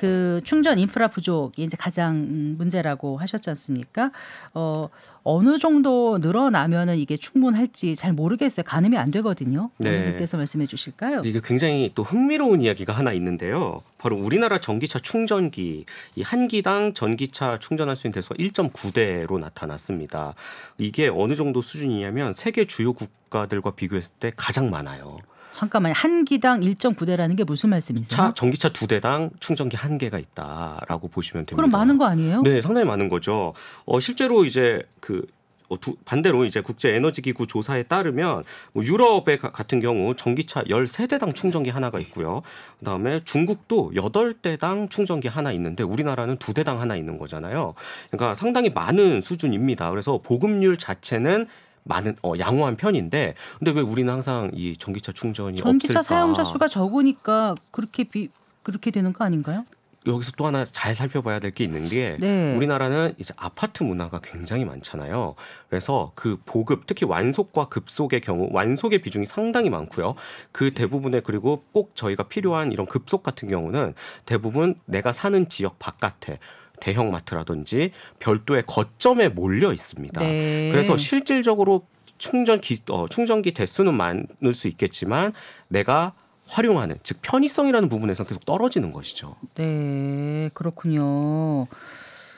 그 충전 인프라 부족이 이제 가장 음, 문제라고 하셨지 않습니까? 어, 어느 정도 늘어나면은 이게 충분할지 잘 모르겠어요. 가늠이 안 되거든요. 네. 님께서 말씀해 주실까요? 이게 굉장히 또 흥미로운 이야기가 하나 있는데요. 바로 우리나라 전기차 충전기 이한 기당 전기차 충전할 수 있는 대수가 1.9대로 나타났습니다. 이게 어느 정도 수준이냐면 세계 주요 국가들과 비교했을 때 가장 많아요. 잠깐만 한 기당 1.9대라는 게 무슨 말씀이세요? 차 전기차 두 대당 충전기 한 개가 있다라고 보시면 됩니다. 그럼 많은 거 아니에요? 네, 상당히 많은 거죠. 어, 실제로 이제 그 어, 두, 반대로 이제 국제 에너지 기구 조사에 따르면 뭐 유럽의 같은 경우 전기차 13대당 충전기 하나가 있고요. 그다음에 중국도 8대당 충전기 하나 있는데 우리나라는 2대당 하나 있는 거잖아요. 그러니까 상당히 많은 수준입니다. 그래서 보급률 자체는 많은 어, 양호한 편인데 근데 왜 우리는 항상 이 전기차 충전이 전기차 없을까? 사용자 수가 적으니까 그렇게 비 그렇게 되는 거 아닌가요? 여기서 또 하나 잘 살펴봐야 될 게 있는 게 네. 우리나라는 이제 아파트 문화가 굉장히 많잖아요. 그래서 그 보급 특히 완속과 급속의 경우 완속의 비중이 상당히 많고요. 그 대부분의 그리고 꼭 저희가 필요한 이런 급속 같은 경우는 대부분 내가 사는 지역 바깥에 대형 마트라든지 별도의 거점에 몰려 있습니다. 네. 그래서 실질적으로 충전기 어, 충전기 대수는 많을 수 있겠지만 내가 활용하는 즉 편의성이라는 부분에서 계속 떨어지는 것이죠. 네, 그렇군요.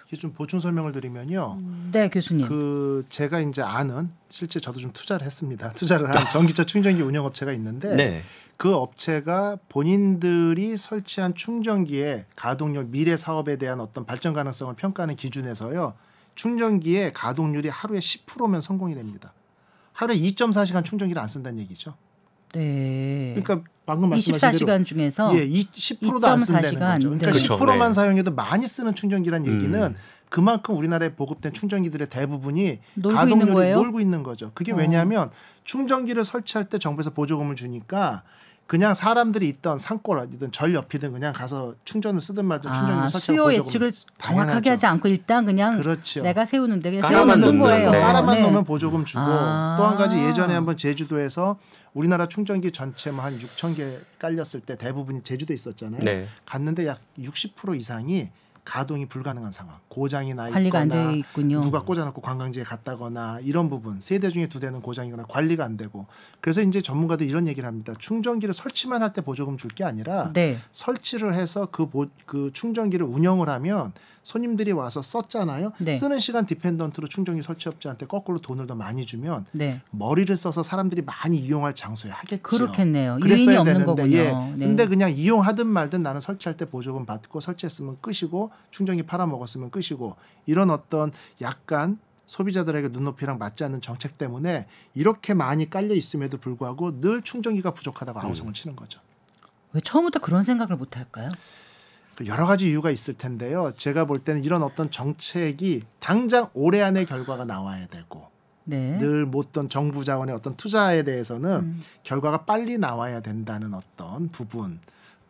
이게 좀 보충 설명을 드리면요. 네, 교수님. 그 제가 이제 아는 실제 저도 좀 투자를 했습니다. 투자를 한 전기차 충전기 운영 업체가 있는데 네. 그 업체가 본인들이 설치한 충전기의 가동률 미래 사업에 대한 어떤 발전 가능성을 평가하는 기준에서요. 충전기의 가동률이 하루에 10%면 성공이 됩니다. 하루에 2.4시간 충전기를 안 쓴다는 얘기죠. 네. 그러니까 방금 말씀하신 24시간 대로 중에서 예, 10%도 안 쓴다는 거죠. 그러니까 네. 10%만 네. 사용해도 많이 쓰는 충전기란 음. 얘기는 음. 그만큼 우리나라에 보급된 충전기들의 대부분이 놀고 가동률이 있는 놀고 있는 거죠. 그게 어. 왜냐하면 충전기를 설치할 때 정부에서 보조금을 주니까 그냥 사람들이 있던 산골아니든절 옆이든 그냥 가서 충전을 쓰든 말든 충전기 아, 설치하고 수요 예측을 정확하게 하지 않고 일단 그냥 그렇죠. 내가 세우는데 그냥 세우는 거예요. 하나만 네. 넣으면 보조금 주고 아. 또한 가지 예전에 한번 제주도에서 우리나라 충전기 전체만 뭐 한 6천 개 깔렸을 때 대부분이 제주도에 있었잖아요. 네. 갔는데 약 60% 이상이 가동이 불가능한 상황. 고장이 나 있거나 관리가 안 있군요. 누가 꽂아놓고 관광지에 갔다거나 이런 부분 세대 중에 두 대는 고장이거나 관리가 안 되고 그래서 이제 전문가들 이런 얘기를 합니다. 충전기를 설치만 할 때 보조금 줄 게 아니라 네. 설치를 해서 그, 보, 그 충전기를 운영을 하면 손님들이 와서 썼잖아요. 네. 쓰는 시간 디펜던트로 충전기 설치업자한테 거꾸로 돈을 더 많이 주면 네. 머리를 써서 사람들이 많이 이용할 장소에 하겠죠. 그렇겠네요. 그랬어야 없는 되는데, 거군요. 예. 네. 근데 그냥 이용하든 말든 나는 설치할 때 보조금 받고 설치했으면 끄시고 충전기 팔아먹었으면 끄시고 흐시고 이런 어떤 약간 소비자들에게 눈높이랑 맞지 않는 정책 때문에 이렇게 많이 깔려 있음에도 불구하고 늘 충전기가 부족하다고 네. 아우성을 치는 거죠. 왜 처음부터 그런 생각을 못 할까요? 그 여러 가지 이유가 있을 텐데요. 제가 볼 때는 이런 어떤 정책이 당장 올해 안에 결과가 나와야 되고 네. 늘 못던 정부 자원의 어떤 투자에 대해서는 음. 결과가 빨리 나와야 된다는 어떤 부분.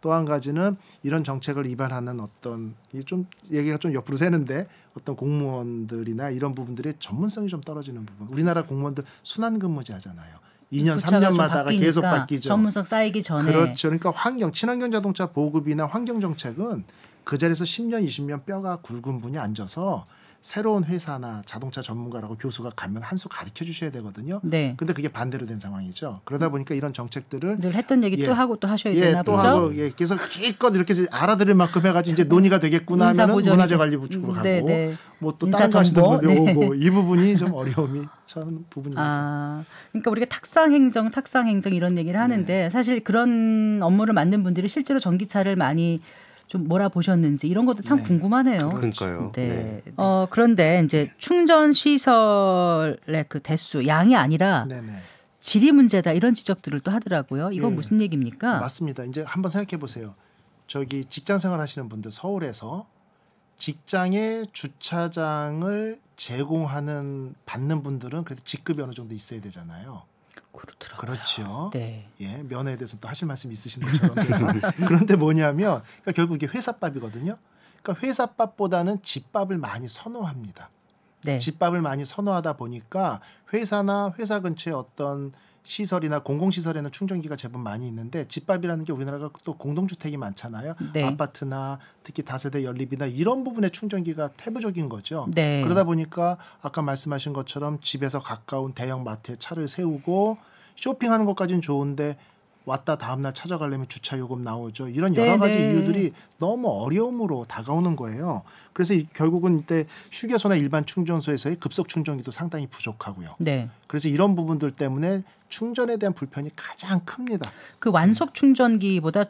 또한 가지는 이런 정책을 입안하는 어떤 좀 얘기가 좀 옆으로 새는데 어떤 공무원들이나 이런 부분들의 전문성이 좀 떨어지는 부분. 우리나라 공무원들 순환 근무제 하잖아요. 2년, 3년마다가 계속 바뀌죠. 전문성 쌓이기 전에. 그렇죠. 그러니까 환경, 친환경 자동차 보급이나 환경 정책은 그 자리에서 10년, 20년 뼈가 굵은 분이 앉아서 새로운 회사나 자동차 전문가라고 교수가 가면 한수 가르쳐 주셔야 되거든요. 네. 근데 그게 반대로 된 상황이죠. 그러다 보니까 이런 정책들을 늘 했던 얘기 예, 또 하고 또 하셔야 예, 되나 또 보죠. 하고, 예, 그래 기껏 이렇게 알아들을 만큼 해가지고 이제 논의가 되겠구나 하면 문화재관리부축으로 음, 네, 가고 네, 뭐 네. 뭐또 다른 뭐 정보 요고 이 부분이 좀 어려움이 참 부분입니다. 아, 그러니까 우리가 탁상 행정, 탁상 행정 이런 얘기를 하는데 네. 사실 그런 업무를 맡는 분들이 실제로 전기차를 많이 좀 몰아보셨는지 이런 것도 참 네. 궁금하네요. 그러니까요. 네. 네. 어, 그런데 이제 네. 충전 시설의 그 대수 양이 아니라 네네. 질이 문제다 이런 지적들을 또 하더라고요. 이건 예. 무슨 얘기입니까? 맞습니다. 이제 한번 생각해 보세요. 저기 직장 생활 하시는 분들 서울에서 직장에 주차장을 제공하는 받는 분들은 그래도 직급이 어느 정도 있어야 되잖아요. 그렇더라고요. 그렇죠. 네. 예, 면에 대해서 또 하실 말씀 있으신 것처럼 그런데 뭐냐면 그러니까 결국 이게 회사밥이거든요. 그러니까 회사밥보다는 집밥을 많이 선호합니다. 네. 집밥을 많이 선호하다 보니까 회사나 회사 근처에 어떤 시설이나 공공시설에는 충전기가 제법 많이 있는데 집밥이라는 게 우리나라가 또 공동주택이 많잖아요. 네. 아파트나 특히 다세대 연립이나 이런 부분에 충전기가 태부적인 거죠. 네. 그러다 보니까 아까 말씀하신 것처럼 집에서 가까운 대형 마트에 차를 세우고 쇼핑하는 것까지는 좋은데 왔다 다음날 찾아가려면 주차 요금 나오죠. 이런 여러 네네. 가지 네. 이유들이 너무 어려움으로 다가오는 거예요. 그래서 결국은 이때 휴게소나 일반 충전소에서의 급속 충전기도 상당히 부족하고요. 네. 그래서 이런 부분들 때문에 충전에 대한 불편이 가장 큽니다. 그 완속 네. 충전기보다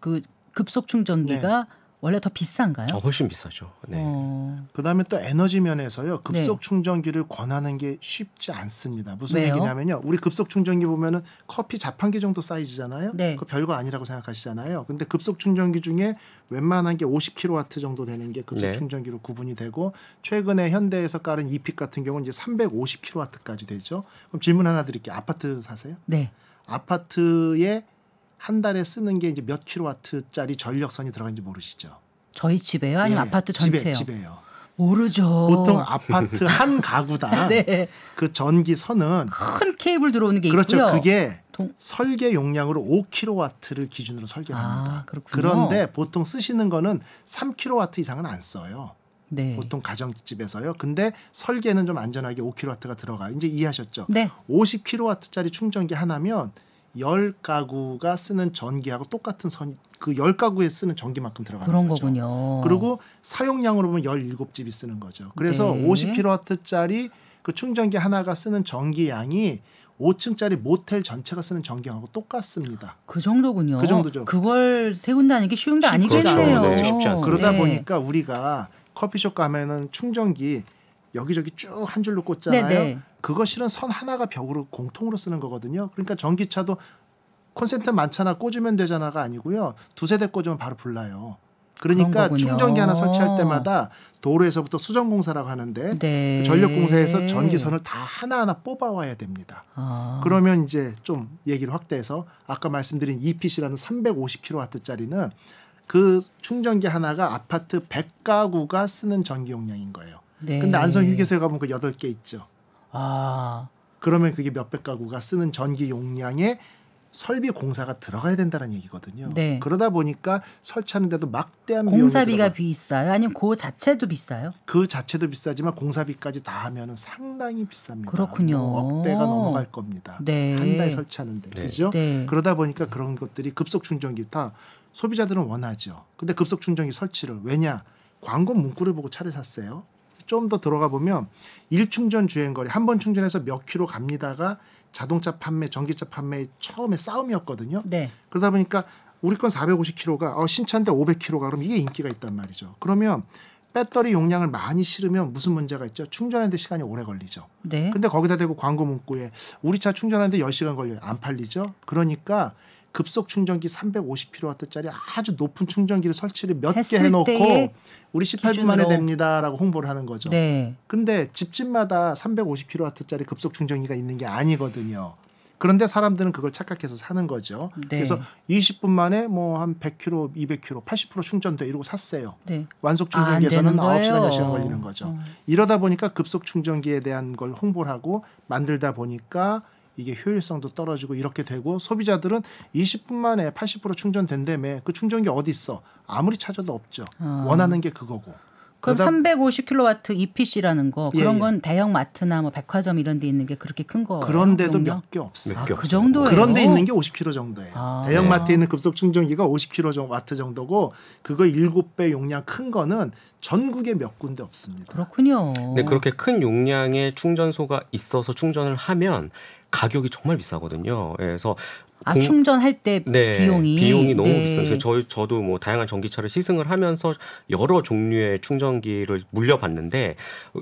그 급속 충전기가 네. 원래 더 비싼가요? 어, 훨씬 비싸죠. 네. 어... 그다음에 또 에너지 면에서요. 급속 네. 충전기를 권하는 게 쉽지 않습니다. 무슨 왜요? 얘기냐면요. 우리 급속 충전기 보면은 커피 자판기 정도 사이즈잖아요. 네. 그 별거 아니라고 생각하시잖아요. 근데 급속 충전기 중에 웬만한 게 50kW 정도 되는 게 급속 네. 충전기로 구분이 되고 최근에 현대에서 깔은 이픽 같은 경우는 이제 350kW까지 되죠. 그럼 질문 하나 드릴게요. 아파트 사세요? 네. 아파트에 한 달에 쓰는 게 이제 몇 킬로와트짜리 전력선이 들어가는지 모르시죠? 저희 집에요? 아니면 예, 아파트 전체요? 집에, 집에요. 모르죠. 보통 아파트 한 가구당 네. 그 전기선은 큰 케이블 들어오는 게 그렇죠. 있고요. 그게 동... 설계 용량으로 5로와트를 기준으로 설계합니다. 아, 그런데 보통 쓰시는 거는 3 킬로와트 이상은 안 써요. 네. 보통 가정집에서요. 근데 설계는 좀 안전하게 5로와트가 들어가요. 이제 이해하셨죠? 네. 5 0로와트짜리 충전기 하나면 열 가구가 쓰는 전기하고 똑같은 선 그 열 가구에 쓰는 전기만큼 들어가는 그런 거죠. 거군요. 그리고 사용량으로 보면 열일곱 집이 쓰는 거죠. 그래서 네. 50kW짜리 그 충전기 하나가 쓰는 전기량이 5층짜리 모텔 전체가 쓰는 전기하고 똑같습니다. 그 정도군요. 그 정도죠. 그걸 세운다는 게 쉬운 게 아니겠네요. 그렇죠. 네. 쉽지 않습니다. 그러다 네. 보니까 우리가 커피숍 가면은 충전기 여기저기 쭉 한 줄로 꽂잖아요. 네네. 네. 그거 실은 선 하나가 벽으로 공통으로 쓰는 거거든요. 그러니까 전기차도 콘센트 많잖아 꽂으면 되잖아가 아니고요. 두세 대 꽂으면 바로 불나요. 그러니까 충전기 하나 설치할 때마다 도로에서부터 수정공사라고 하는데 네. 그 전력공사에서 전기선을 다 하나하나 뽑아와야 됩니다. 아. 그러면 이제 좀 얘기를 확대해서 아까 말씀드린 EPC라는 350kW짜리는 그 충전기 하나가 아파트 100가구가 쓰는 전기 용량인 거예요. 네. 근데 안성 휴게소에 가면 그 여덟 개 있죠. 아. 그러면 그게 몇백 가구가 쓰는 전기 용량에 설비 공사가 들어가야 된다는 얘기거든요. 네. 그러다 보니까 설치하는데도 막대한 공사비가 비싸요. 아니면 그 자체도 비싸요? 그 자체도 비싸지만 공사비까지 다 하면은 상당히 비쌉니다. 그렇군요. 뭐 억대가 넘어갈 겁니다. 네. 한달 설치하는데 네. 그죠? 네. 그러다 보니까 그런 것들이 급속 충전기 다 소비자들은 원하죠. 근데 급속 충전기 설치를 왜냐? 광고 문구를 보고 차를 샀어요. 좀더 들어가 보면 일충전 주행거리 한 번 충전해서 몇 킬로 갑니다가 자동차 판매, 전기차 판매 처음에 싸움이었거든요. 네. 그러다 보니까 우리 건 450kg가 어, 신차인데 500kg가 그럼 이게 인기가 있단 말이죠. 그러면 배터리 용량을 많이 실으면 무슨 문제가 있죠? 충전하는데 시간이 오래 걸리죠. 네. 근데 거기다 대고 광고 문구에 우리 차 충전하는데 10시간 걸려요. 안 팔리죠. 그러니까 급속 충전기 350kW짜리 아주 높은 충전기를 설치를 몇 개 해놓고 우리 18분 만에 됩니다라고 홍보를 하는 거죠. 네. 근데 집집마다 350kW짜리 급속 충전기가 있는 게 아니거든요. 그런데 사람들은 그걸 착각해서 사는 거죠. 네. 그래서 20분 만에 뭐 한 100km, 200km, 80% 충전돼 이러고 샀어요. 네. 완속 아, 충전기에서는 아, 9시간, 10시간 걸리는 거죠. 어. 이러다 보니까 급속 충전기에 대한 걸 홍보를 하고 만들다 보니까 이게 효율성도 떨어지고 이렇게 되고 소비자들은 20분 만에 80% 충전된다며 그 충전기 어디 있어? 아무리 찾아도 없죠. 어. 원하는 게 그거고. 그럼 350kW EPC라는 거 예, 그런 예, 예. 건 대형 마트나 뭐 백화점 이런 데 있는 게 그렇게 큰 거. 그런데도 몇 개 없어요. 아, 그 정도예요. 그런데 있는 게 50kW 정도예요. 아, 대형 네. 마트에 있는 급속 충전기가 50kW 와트 정도고 그거 7배 용량 큰 거는 전국에 몇 군데 없습니다. 그렇군요. 근데 그렇게 큰 용량의 충전소가 있어서 충전을 하면 가격이 정말 비싸거든요. 예, 그래서 아 충전할 때 네, 비용이 비용이 너무 네. 비싸요. 저 저도 뭐 다양한 전기차를 시승을 하면서 여러 종류의 충전기를 물려봤는데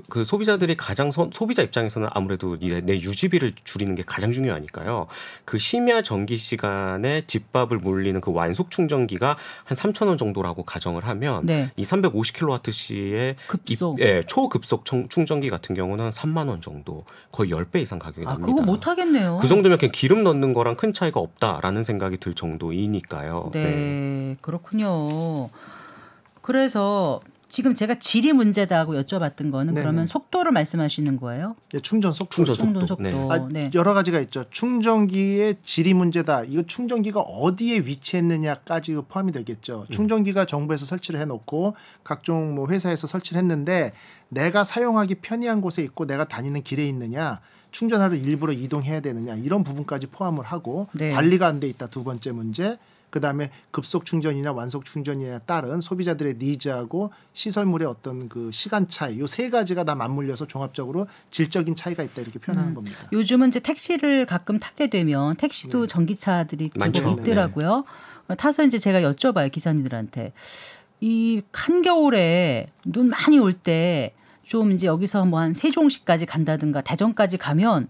그 소비자들이 가장 선, 소비자 입장에서는 아무래도 내, 내 유지비를 줄이는 게 가장 중요하니까요. 그 심야 전기 시간에 집밥을 물리는 그 완속 충전기가 한 3천 원 정도라고 가정을 하면 네. 이 350kWh의 급속 예, 초급속 충전기 같은 경우는 한 3만 원 정도 거의 10배 이상 가격이 아, 납니다. 그거 못 하겠네요. 그 정도면 그냥 기름 넣는 거랑 큰 차이가 없 없다라는 생각이 들 정도이니까요. 네, 네. 그렇군요. 그래서 지금 제가 질이 문제다 하고 여쭤봤던 거는 네 그러면 속도를 말씀하시는 거예요? 예, 충전 속도. 충전 속도. 충전 속도. 네. 아, 네. 여러 가지가 있죠. 충전기의 질이 문제다. 이거 충전기가 어디에 위치했느냐까지 포함이 되겠죠. 음. 충전기가 정부에서 설치를 해놓고 각종 뭐 회사에서 설치를 했는데 내가 사용하기 편리한 곳에 있고 내가 다니는 길에 있느냐 충전하러 일부러 이동해야 되느냐 이런 부분까지 포함을 하고 네. 관리가 안 돼 있다 두 번째 문제 그다음에 급속 충전이나 완속 충전이나 따른 소비자들의 니즈하고 시설물의 어떤 그 시간 차이 요 세 가지가 다 맞물려서 종합적으로 질적인 차이가 있다 이렇게 표현하는 음. 겁니다. 요즘은 이제 택시를 가끔 타게 되면 택시도 네. 전기차들이 많이 있더라고요. 네. 타서 이제 제가 여쭤봐요 기사님들한테 이 한겨울에 눈 많이 올때 좀 이제 여기서 뭐 한 세종시까지 간다든가 대전까지 가면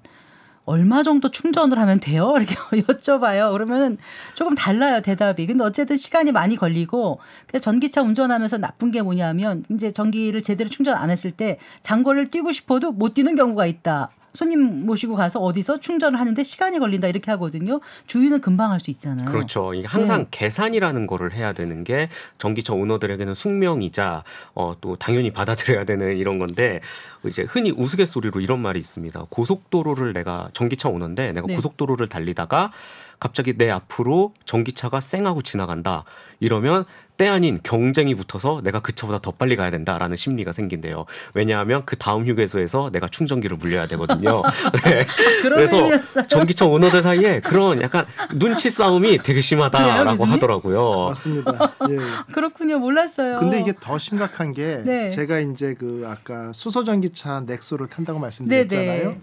얼마 정도 충전을 하면 돼요? 이렇게 여쭤봐요. 그러면은 조금 달라요, 대답이. 근데 어쨌든 시간이 많이 걸리고, 그래서 전기차 운전하면서 나쁜 게 뭐냐면, 이제 전기를 제대로 충전 안 했을 때, 장거리를 뛰고 싶어도 못 뛰는 경우가 있다. 손님 모시고 가서 어디서 충전을 하는데 시간이 걸린다 이렇게 하거든요. 주유는 금방 할 수 있잖아요. 그렇죠. 항상 네. 계산이라는 거를 해야 되는 게 전기차 오너들에게는 숙명이자 어, 또 당연히 받아들여야 되는 이런 건데 이제 흔히 우스갯소리로 이런 말이 있습니다. 고속도로를 내가 전기차 오너인데 내가 네. 고속도로를 달리다가 갑자기 내 앞으로 전기차가 쌩하고 지나간다. 이러면 때 아닌 경쟁이 붙어서 내가 그 차보다 더 빨리 가야 된다라는 심리가 생긴대요. 왜냐하면 그 다음 휴게소에서 내가 충전기를 물려야 되거든요. 네. 그래서 의미였어요. 전기차 오너들 사이에 그런 약간 눈치 싸움이 되게 심하다라고 하더라고요. 맞습니다. 예. 그렇군요. 몰랐어요. 근데 이게 더 심각한 게 네. 제가 이제 그 아까 수소 전기차 넥소를 탄다고 말씀드렸잖아요. 네네. 네.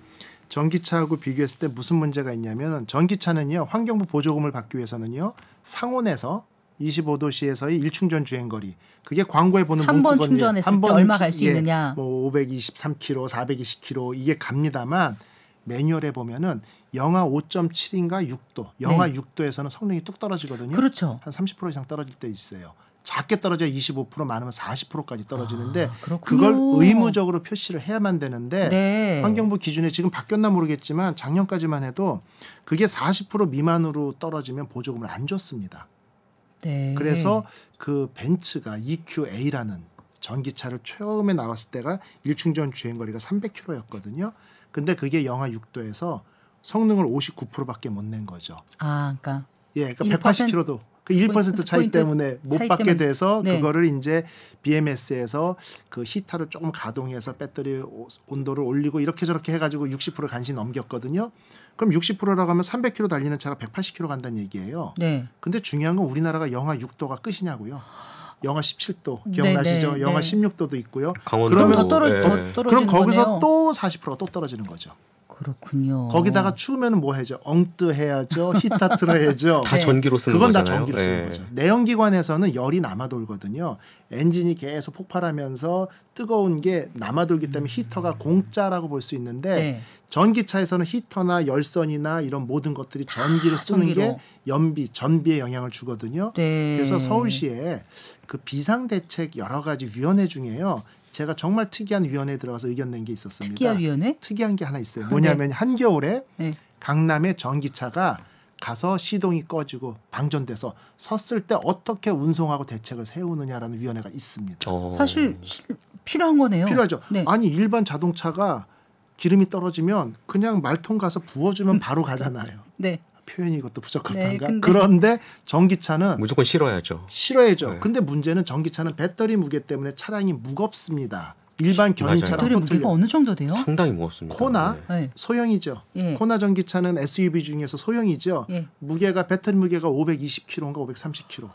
전기차하고 비교했을 때 무슨 문제가 있냐면 전기차는요 환경부 보조금을 받기 위해서는요 상온에서 25도시에서의 일충전 주행거리 그게 광고에 보는 한 번 충전했을 한번 얼마 갈 수 있느냐 예, 뭐 523km, 420km 이게 갑니다만 매뉴얼에 보면은 영하 5.7인가 6도, 영하 네. 6도에서는 성능이 뚝 떨어지거든요. 그렇죠. 한30% 이상 떨어질 때 있어요. 작게 떨어져 25% 많으면 40%까지 떨어지는데 아, 그걸 의무적으로 표시를 해야만 되는데 네. 환경부 기준에 지금 바뀌었나 모르겠지만 작년까지만 해도 그게 40% 미만으로 떨어지면 보조금을 안 줬습니다. 네. 그래서 그 벤츠가 EQA라는 전기차를 처음에 나왔을 때가 일충전 주행 거리가 300km였거든요. 근데 그게 영하 6도에서 성능을 59%밖에 못 낸 거죠. 아, 그러니까 예, 그러니까 180km도 그 1% 차이 때문에 못 차이 받게 때문에. 돼서 네. 그거를 이제 BMS에서 그 히터를 조금 가동해서 배터리 온도를 올리고 이렇게 저렇게 해가지고 60% 간신히 넘겼거든요. 그럼 60%라고 하면 300km 달리는 차가 180km 간다는 얘기예요. 네. 근데 중요한 건 우리나라가 영하 6도가 끝이냐고요. 영하 17도 기억나시죠? 네네, 영하 네. 16도도 있고요. 그러면 더 떨어, 네. 더 그럼 거기서 거네요. 또 40%가 또 떨어지는 거죠. 그렇군요. 거기다가 추우면 뭐 해죠? 엉뜨 해야죠. 히타트로 해야죠. 다 네. 전기로 쓰는 그건 거잖아요. 다 전기로 쓰는 네. 거죠. 내연기관에서는 열이 남아돌거든요. 엔진이 계속 폭발하면서 뜨거운 게 남아돌기 때문에 히터가 음. 공짜라고 볼 수 있는데 네. 전기차에서는 히터나 열선이나 이런 모든 것들이 전기를 쓰는 전기로. 게 연비, 전비에 영향을 주거든요. 네. 그래서 서울시에 그 비상대책 여러 가지 위원회 중에요. 제가 정말 특이한 위원회에 들어가서 의견 낸 게 있었습니다. 특이한 위원회? 특이한 게 하나 있어요. 아, 뭐냐면 네. 한겨울에 네. 강남의 전기차가 가서 시동이 꺼지고 방전돼서 섰을 때 어떻게 운송하고 대책을 세우느냐라는 위원회가 있습니다. 오. 어. 사실 필요한 거네요. 필요하죠. 네. 아니 일반 자동차가 기름이 떨어지면 그냥 말통 가서 부어주면 음. 바로 가잖아요. 네. 표현이 이것도 부적합한가? 네, 그런데 전기차는 무조건 실어야죠. 실어야죠. 네. 근데 문제는 전기차는 배터리 무게 때문에 차량이 무겁습니다. 일반 견인차랑 배터리 무게가 어느 정도 돼요? 상당히 무겁습니다. 코나 네. 네. 소형이죠. 예. 코나 전기차는 SUV 중에서 소형이죠. 예. 무게가 배터리 무게가 520kg인가 530kg.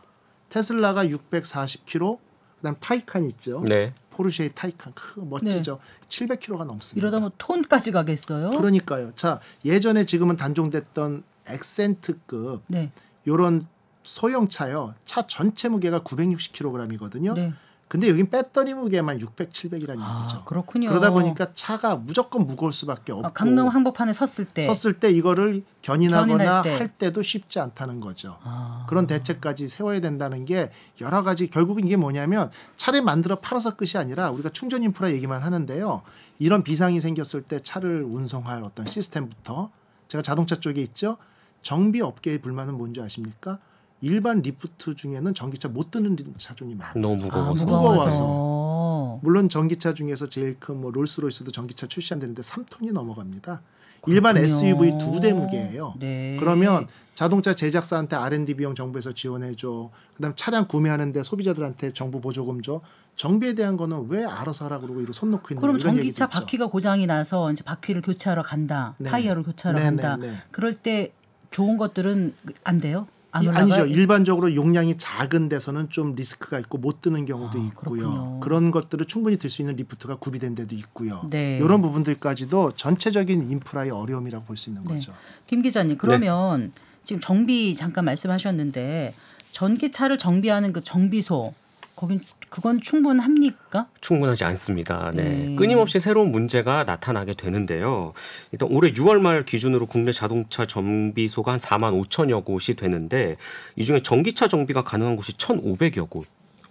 테슬라가 640kg, 그다음 타이칸 있죠. 네. 포르쉐의 타이칸 크 멋지죠. 네. 700km가 넘습니다. 이러다 뭐 톤까지 가겠어요? 그러니까요. 자 예전에 지금은 단종됐던 엑센트급 네. 요런 소형 차요. 차 전체 무게가 960kg이거든요. 네. 근데 여긴 배터리 무게만 600, 700이라는 아, 얘기죠. 그렇군요. 그러다 보니까 차가 무조건 무거울 수밖에 아, 없고 아, 강릉 항복판에 섰을 때 섰을 때 이거를 견인하거나 때. 할 때도 쉽지 않다는 거죠. 아. 그런 대책까지 세워야 된다는 게 여러 가지 결국은 이게 뭐냐면 차를 만들어 팔아서 끝이 아니라 우리가 충전 인프라 얘기만 하는데요. 이런 비상이 생겼을 때 차를 운송할 어떤 시스템부터 제가 자동차 쪽에 있죠. 정비 업계의 불만은 뭔지 아십니까? 일반 리프트 중에는 전기차 못 드는 차종이 많아요. 너무 무거워서. 아, 무거워서. 물론 전기차 중에서 제일 큰 뭐 롤스로이스도 전기차 출시안되는데 3톤이 넘어갑니다. 그렇군요. 일반 SUV 두 대 무게예요. 네. 그러면 자동차 제작사한테 R&D 비용 정부에서 지원해줘. 그다음 차량 구매하는데 소비자들한테 정부 보조금 줘. 정비에 대한 거는 왜 알아서 하라 그러고 이로 손 놓고 있는 그럼 전기차 바퀴가 고장이 나서 이제 바퀴를 교체하러 간다. 네. 타이어를 교체하러 네, 간다. 네, 네. 그럴 때 좋은 것들은 안 돼요? 아니죠. 일반적으로 용량이 작은 데서는 좀 리스크가 있고 못 드는 경우도 아, 있고요. 그렇군요. 그런 것들을 충분히 들 수 있는 리프트가 구비된 데도 있고요. 네. 이런 부분들까지도 전체적인 인프라의 어려움이라고 볼 수 있는 네. 거죠. 김 기자님 그러면 네. 지금 정비 잠깐 말씀하셨는데 전기차를 정비하는 그 정비소 거긴 그건 충분합니까? 충분하지 않습니다. 네. 네. 끊임없이 새로운 문제가 나타나게 되는데요. 일단 올해 6월 말 기준으로 국내 자동차 정비소가 한 4만 5천여 곳이 되는데 이 중에 전기차 정비가 가능한 곳이 1,500여 곳.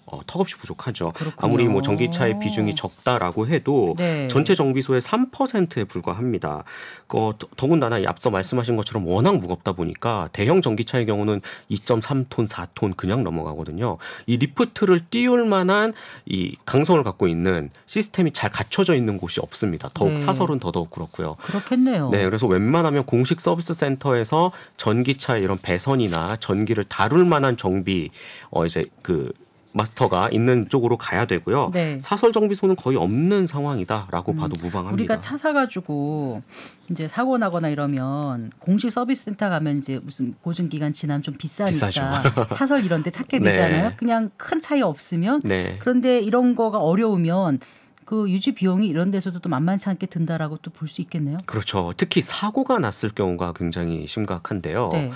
어, 턱없이 부족하죠. 그렇군요. 아무리 뭐 전기차의 비중이 적다라고 해도 네. 전체 정비소의 3%에 불과합니다. 그, 어, 더군다나 앞서 말씀하신 것처럼 워낙 무겁다 보니까 대형 전기차의 경우는 2.3톤, 4톤 그냥 넘어가거든요. 이 리프트를 띄울 만한 이 강성을 갖고 있는 시스템이 잘 갖춰져 있는 곳이 없습니다. 더욱 네. 사설은 더더욱 그렇고요. 그렇겠네요. 네, 그래서 웬만하면 공식 서비스 센터에서 전기차 이런 배선이나 전기를 다룰 만한 정비 어 이제 그 마스터가 있는 쪽으로 가야 되고요. 네. 사설 정비소는 거의 없는 상황이다라고 음, 봐도 무방합니다. 우리가 차 사가지고 이제 사고 나거나 이러면 공식 서비스센터 가면 이제 무슨 보증 기간 지나면 좀 비싸니까 비싸죠. 사설 이런데 찾게 네. 되잖아요. 네. 그냥 큰 차이 없으면 네. 그런데 이런 거가 어려우면 그 유지 비용이 이런 데서도 또 만만치 않게 든다라고 또 볼 수 있겠네요. 그렇죠. 특히 사고가 났을 경우가 굉장히 심각한데요. 네.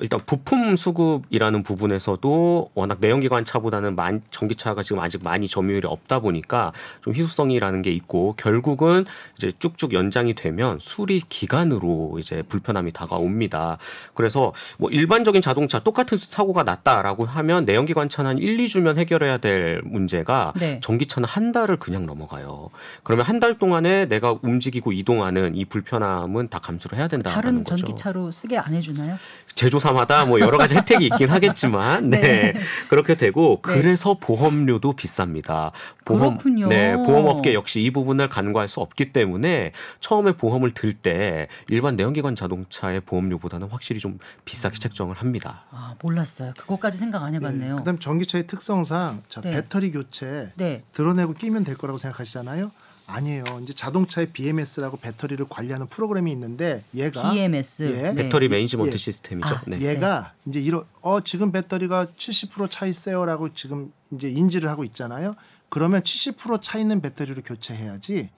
일단 부품 수급이라는 부분에서도 워낙 내연기관 차보다는 만, 전기차가 지금 아직 많이 점유율이 없다 보니까 좀 희소성이라는 게 있고 결국은 이제 쭉쭉 연장이 되면 수리 기간으로 이제 불편함이 다가옵니다. 그래서 뭐 일반적인 자동차 똑같은 사고가 났다라고 하면 내연기관 차는 한 1, 2주면 해결해야 될 문제가 네. 전기차는 한 달을 그냥 넘어가요. 그러면 한 달 동안에 내가 움직이고 이동하는 이 불편함은 다 감수를 해야 된다는 거죠. 다른 전기차로 쓰게 안 해주나요? 제조사마다 뭐 여러 가지 혜택이 있긴 하겠지만 네. 네. 그렇게 되고 네. 그래서 네. 보험료도 비쌉니다. 보험 그렇군요. 네, 보험업계 역시 이 부분을 간과할 수 없기 때문에 처음에 보험을 들 때 일반 내연기관 자동차의 보험료보다는 확실히 좀 비싸게 책정을 합니다. 아, 몰랐어요. 그것까지 생각 안 해봤네요. 네. 그다음 전기차의 특성상 자, 네. 배터리 교체 네. 드러내고 끼면 될 거라고 생각하시잖아요. 아니에요. 이제 자동차의 BMS라고 배터리를 관리하는 프로그램이 있는데 얘가 BMS 예, 네. 배터리 매니지먼트 예, 시스템이죠. 아, 네. 아, 얘가 이제 이런 어 지금 배터리가 70%차 있어요라고 지금 이제 인지를 하고 있잖아요. 그러면 70%차 있는 배터리를 교체해야지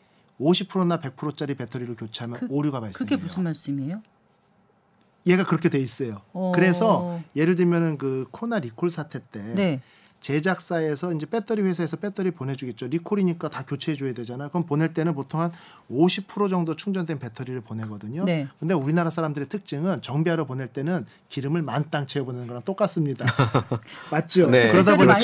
50%나 100%짜리 배터리를 교체하면 그, 오류가 발생해요. 그게 무슨 말씀이에요? 얘가 그렇게 돼 있어요. 오. 어. 그래서 예를 들면은 그 코나 리콜 사태 때 네. 제작사에서 이제 배터리 회사에서 배터리 보내주겠죠. 리콜이니까 다 교체해줘야 되잖아. 그럼 보낼 때는 보통 한 50% 정도 충전된 배터리를 보내거든요. 네. 근데 우리나라 사람들의 특징은 정비하러 보낼 때는 기름을 만땅 채워 보내는 거랑 똑같습니다. 맞죠? 네. 그러다 보니까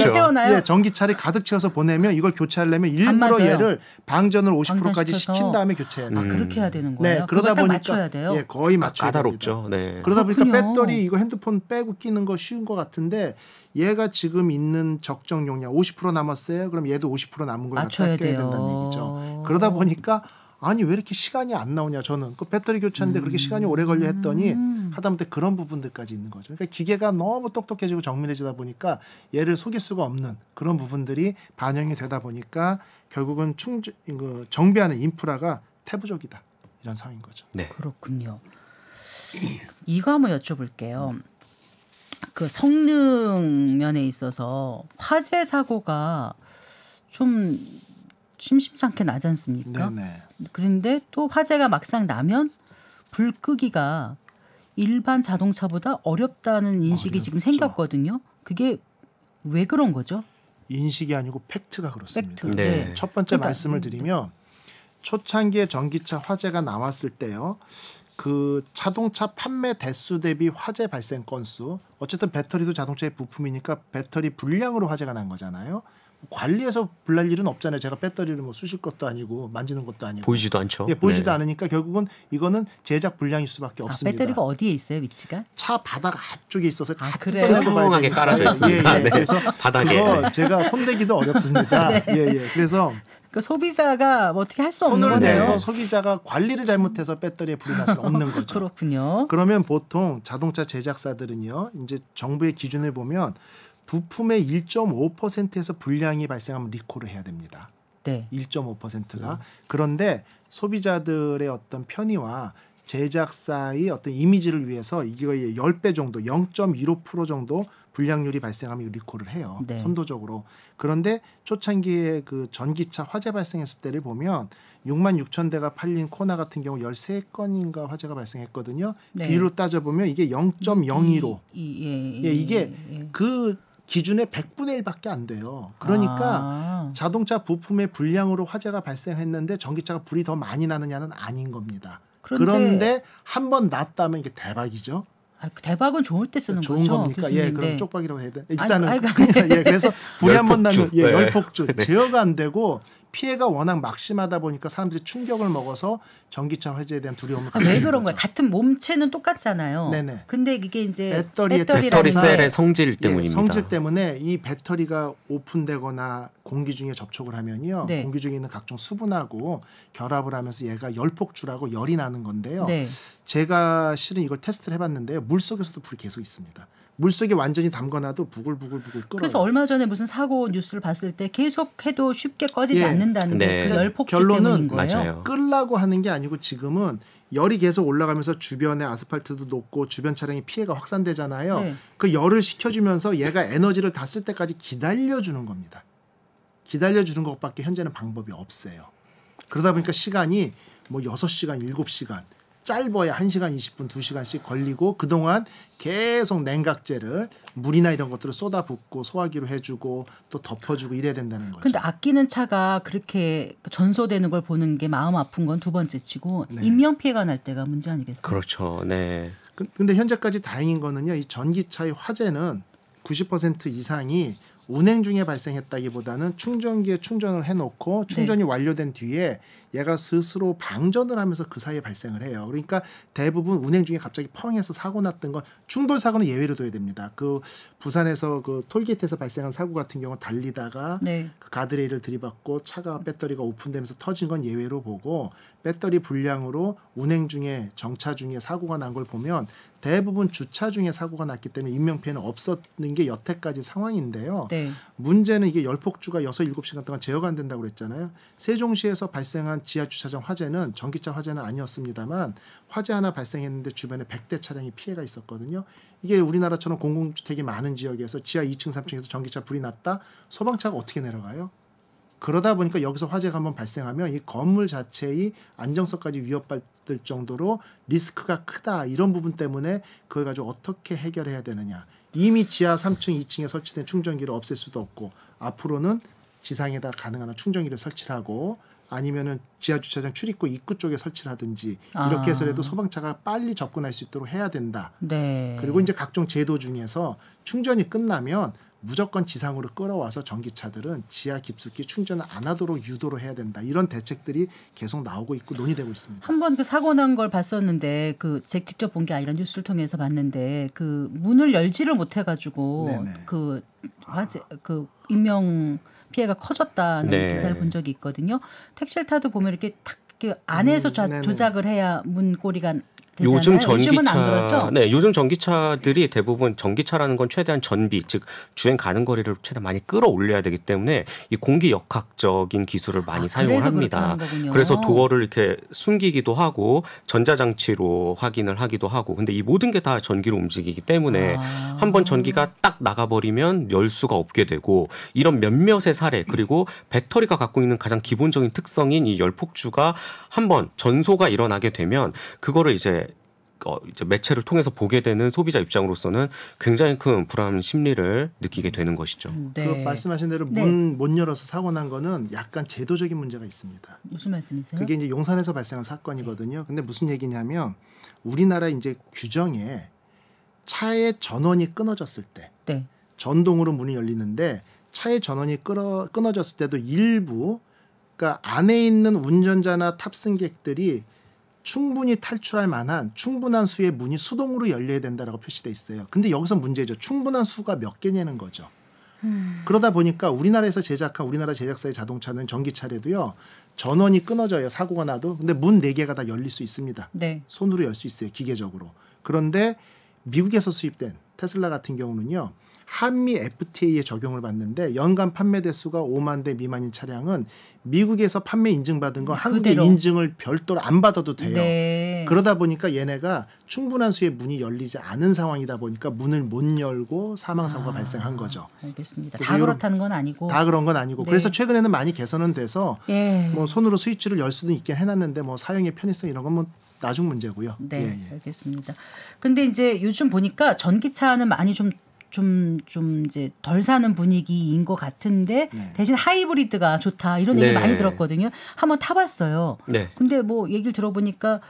네, 전기차를 가득 채워서 보내면 이걸 교체하려면 일부러 얘를 방전을 50%까지 시킨 다음에 교체해야 돼요. 아, 그렇게 해야 되는 네, 거예요. 네, 그러다 보니까 맞춰야 돼요. 예, 거의 맞춰야 까다롭죠. 됩니다. 네. 그러다 그렇군요. 보니까 배터리 이거 핸드폰 빼고 끼는 거 쉬운 것 같은데 얘가 지금 있는 남은 적정 용량 50% 남았어요. 그럼 얘도 50% 남은 걸 갖다 껴야 된다는 얘기죠. 그러다 보니까 아니 왜 이렇게 시간이 안 나오냐 저는 그 배터리 교체하는데 음. 그렇게 시간이 오래 걸려 했더니 음. 하다못해 그런 부분들까지 있는 거죠. 그러니까 기계가 너무 똑똑해지고 정밀해지다 보니까 얘를 속일 수가 없는 그런 부분들이 반영이 되다 보니까 결국은 충전 그 정비하는 인프라가 태부적이다 이런 상황인 거죠. 네. 그렇군요. 이거 한번 여쭤볼게요. 음. 그 성능 면에 있어서 화재 사고가 좀 심심찮게 나지 않습니까? 네네. 네. 그런데 또 화재가 막상 나면 불 끄기가 일반 자동차보다 어렵다는 인식이 어렵죠. 아, 지금 그렇죠. 생겼거든요. 그게 왜 그런 거죠? 인식이 아니고 팩트가 그렇습니다. 팩트. 네. 첫 번째 그러니까, 말씀을 음. 드리면 초창기에 전기차 화재가 나왔을 때요. 그 자동차 판매 대수 대비 화재 발생 건수 어쨌든 배터리도 자동차의 부품이니까 배터리 불량으로 화재가 난 거잖아요. 관리해서 불날 일은 없잖아요. 제가 배터리를 뭐 쑤실 것도 아니고 만지는 것도 아니고 보이지도 않죠. 예, 보이지도 네. 않으니까 결국은 이거는 제작 불량일 수밖에 아, 없습니다. 배터리가 어디에 있어요, 위치가? 차 바닥 앞쪽에 있어서 아, 다 뜯어내고 깔아져 있습니다. 예, 예. 네. 그래서 바닥에 그거 제가 손대기도 어렵습니다. 네. 예, 예. 그래서 그 소비자가 뭐 어떻게 할 수 없는 거네요. 손을 내서 소비자가 관리를 잘못해서 배터리에 불이 날수 없는 거죠. 그렇군요. 그러면 보통 자동차 제작사들은요. 이제 정부의 기준을 보면 부품의 1.5%에서 불량이 발생하면 리콜을 해야 됩니다. 네. 1.5%가 음. 그런데 소비자들의 어떤 편의와 제작사의 어떤 이미지를 위해서 이거의 10배 정도 0.15% 정도 불량률이 발생하면 유리코를 해요. 네. 선도적으로. 그런데 초창기에 그 전기차 화재 발생했을 때를 보면 6만 6천 대가 팔린 코나 같은 경우 13건인가 화재가 발생했거든요. 네. 비율로 따져보면 이게 0.02로. 이, 예, 예, 예, 이게 예. 그 기준의 100분의 1밖에 안 돼요. 그러니까 아. 자동차 부품의 불량으로 화재가 발생했는데 전기차가 불이 더 많이 나느냐는 아닌 겁니다. 그런데, 그런데 한번 났다면 이게 대박이죠. 아, 그 대박은 좋을 때 쓰는 좋은 거죠. 좋은 겁니까? 교수님. 예, 그럼 쪽박이라고 해야 돼. 일단은 아이고, 아이 예, 그래서 불이 한번 나면 예, 열폭주 네. 네. 제어가 안 되고 피해가 워낙 막심하다 보니까 사람들이 충격을 먹어서 전기차 화재에 대한 두려움을 아, 왜 그런 거 거예요? 같은 몸체는 똑같잖아요. 네네. 근데 이게 이제 배터리의 배터리 셀의 성질 예, 때문입니다. 예, 성질 때문에 이 배터리가 오픈되거나 공기 중에 접촉을 하면요. 네. 공기 중에 있는 각종 수분하고 결합을 하면서 얘가 열폭주라고 열이 나는 건데요. 네. 제가 실은 이걸 테스트를 해봤는데요. 물 속에서도 불이 계속 있습니다. 물속에 완전히 담가놔도 부글부글부글 끓어요. 그래서 얼마 전에 무슨 사고 뉴스를 봤을 때 계속해도 쉽게 꺼지지 예. 않는다는 네. 그 그러니까 열폭 결론은 맞아요. 끌라고 하는 게 아니고 지금은 열이 계속 올라가면서 주변의 아스팔트도 녹고 주변 차량의 피해가 확산되잖아요. 네. 그 열을 식혀주면서 얘가 에너지를 다 쓸 때까지 기다려주는 겁니다. 기다려주는 것밖에 현재는 방법이 없어요. 그러다 보니까 시간이 뭐 여섯 시간 일곱 시간 짧아야 1시간 20분, 2시간씩 걸리고 그동안 계속 냉각제를 물이나 이런 것들을 쏟아붓고 소화기로 해주고 또 덮어주고 이래야 된다는 거죠. 근데 아끼는 차가 그렇게 전소되는 걸 보는 게 마음 아픈 건 두 번째치고 네. 인명 피해가 날 때가 문제 아니겠어요? 그렇죠. 네. 근데 현재까지 다행인 거는요. 이 전기차의 화재는 90% 이상이 운행 중에 발생했다기보다는 충전기에 충전을 해놓고 네. 충전이 네. 완료된 뒤에 얘가 스스로 방전을 하면서 그 사이에 발생을 해요. 그러니까 대부분 운행 중에 갑자기 펑해서 사고 났던 건 충돌 사고는 예외로 둬야 됩니다. 그 부산에서 그 톨게이트에서 발생한 사고 같은 경우 달리다가 네. 그 가드레일을 들이받고 차가 배터리가 오픈되면서 터진 건 예외로 보고 배터리 불량으로 운행 중에 정차 중에 사고가 난 걸 보면 대부분 주차 중에 사고가 났기 때문에 인명피해는 없었는 게 여태까지 상황인데요. 네. 문제는 이게 열폭주가 6, 7 시간 동안 제어가 안 된다고 그랬잖아요. 세종시에서 발생한 지하 주차장 화재는 전기차 화재는 아니었습니다만 화재 하나 발생했는데 주변에 1 0 0대 차량이 피해가 있었거든요. 이게 우리나라처럼 공공주택이 많은 지역에서 지하 2층, 3층에서 전기차 불이 났다. 소방차가 어떻게 내려가요? 그러다 보니까 여기서 화재가 한번 발생하면 이 건물 자체의 안정성까지 위협받을 정도로 리스크가 크다 이런 부분 때문에 그걸 가지고 어떻게 해결해야 되느냐 이미 지하 3층, 2층에 설치된 충전기를 없앨 수도 없고 앞으로는 지상에다 가능한 충전기를 설치하고 아니면은 지하 주차장 출입구 입구 쪽에 설치를 하든지 이렇게 해서라도 아. 소방차가 빨리 접근할 수 있도록 해야 된다. 네. 그리고 이제 각종 제도 중에서 충전이 끝나면 무조건 지상으로 끌어와서 전기차들은 지하 깊숙이 충전을 안 하도록 유도를 해야 된다. 이런 대책들이 계속 나오고 있고 논의되고 있습니다. 한번그 사고 난 걸 봤었는데 그제 직접 본 게 아니라 뉴스를 통해서 봤는데 그 문을 열지를 못해 가지고 그 화재 그 인명 피해가 커졌다는 네. 기사를 본 적이 있거든요. 택시를 타도 보면 이렇게 탁 이렇게 안에서 음, 조작을 해야 문고리가 되잖아요. 요즘 전기차 네, 요즘 전기차들이 대부분 전기차라는 건 최대한 전비, 즉 주행 가는 거리를 최대한 많이 끌어올려야 되기 때문에 이 공기 역학적인 기술을 아, 많이 아, 사용을 합니다. 그래서 도어를 이렇게 숨기기도 하고 전자 장치로 확인을 하기도 하고. 근데 이 모든 게 다 전기로 움직이기 때문에 아. 한번 전기가 딱 나가 버리면 열 수가 없게 되고 이런 몇몇의 사례 그리고 배터리가 갖고 있는 가장 기본적인 특성인 이 열폭주가 한번 전소가 일어나게 되면 그거를 이제 어, 이제 매체를 통해서 보게 되는 소비자 입장으로서는 굉장히 큰 불안 심리를 느끼게 되는 것이죠. 음, 그 네. 그 말씀하신 대로 문못 네. 열어서 사고 난 거는 약간 제도적인 문제가 있습니다. 무슨 말씀이세요? 그게 이제 용산에서 발생한 사건이거든요. 네. 근데 무슨 얘기냐면 우리나라 이제 규정에 차의 전원이 끊어졌을 때 네. 전동으로 문이 열리는데 차의 전원이 끊어, 끊어졌을 때도 일부 그러니까 안에 있는 운전자나 탑승객들이 충분히 탈출할 만한 충분한 수의 문이 수동으로 열려야 된다라고 표시돼 있어요. 근데 여기서 문제죠. 충분한 수가 몇 개냐는 거죠. 음. 그러다 보니까 우리나라에서 제작한 우리나라 제작사의 자동차는 전기차래도요 전원이 끊어져요 사고가 나도 근데 문 네 개가 다 열릴 수 있습니다. 네. 손으로 열 수 있어요 기계적으로. 그런데 미국에서 수입된 테슬라 같은 경우는요 한미 FTA에 적용을 받는데 연간 판매 대수가 5만 대 미만인 차량은 미국에서 판매 인증받은 거 한국의 그대로. 인증을 별도로 안 받아도 돼요. 네. 그러다 보니까 얘네가 충분한 수의 문이 열리지 않은 상황이다 보니까 문을 못 열고 사망 사고가 아, 발생한 거죠. 알겠습니다. 다 그렇다는 건 아니고 다 그런 건 아니고 네. 그래서 최근에는 많이 개선은 돼서 예. 뭐 손으로 스위치를 열 수도 있긴 해놨는데 뭐 사용의 편의성 이런 건 뭐 나중 문제고요. 네, 예, 예. 알겠습니다. 근데 이제 요즘 보니까 전기차는 많이 좀 좀, 좀 이제 덜 사는 분위기인 것 같은데 네. 대신 하이브리드가 좋다 이런 얘기 네. 많이 들었거든요. 한번 타봤어요. 네. 근데 뭐 얘기를 들어보니까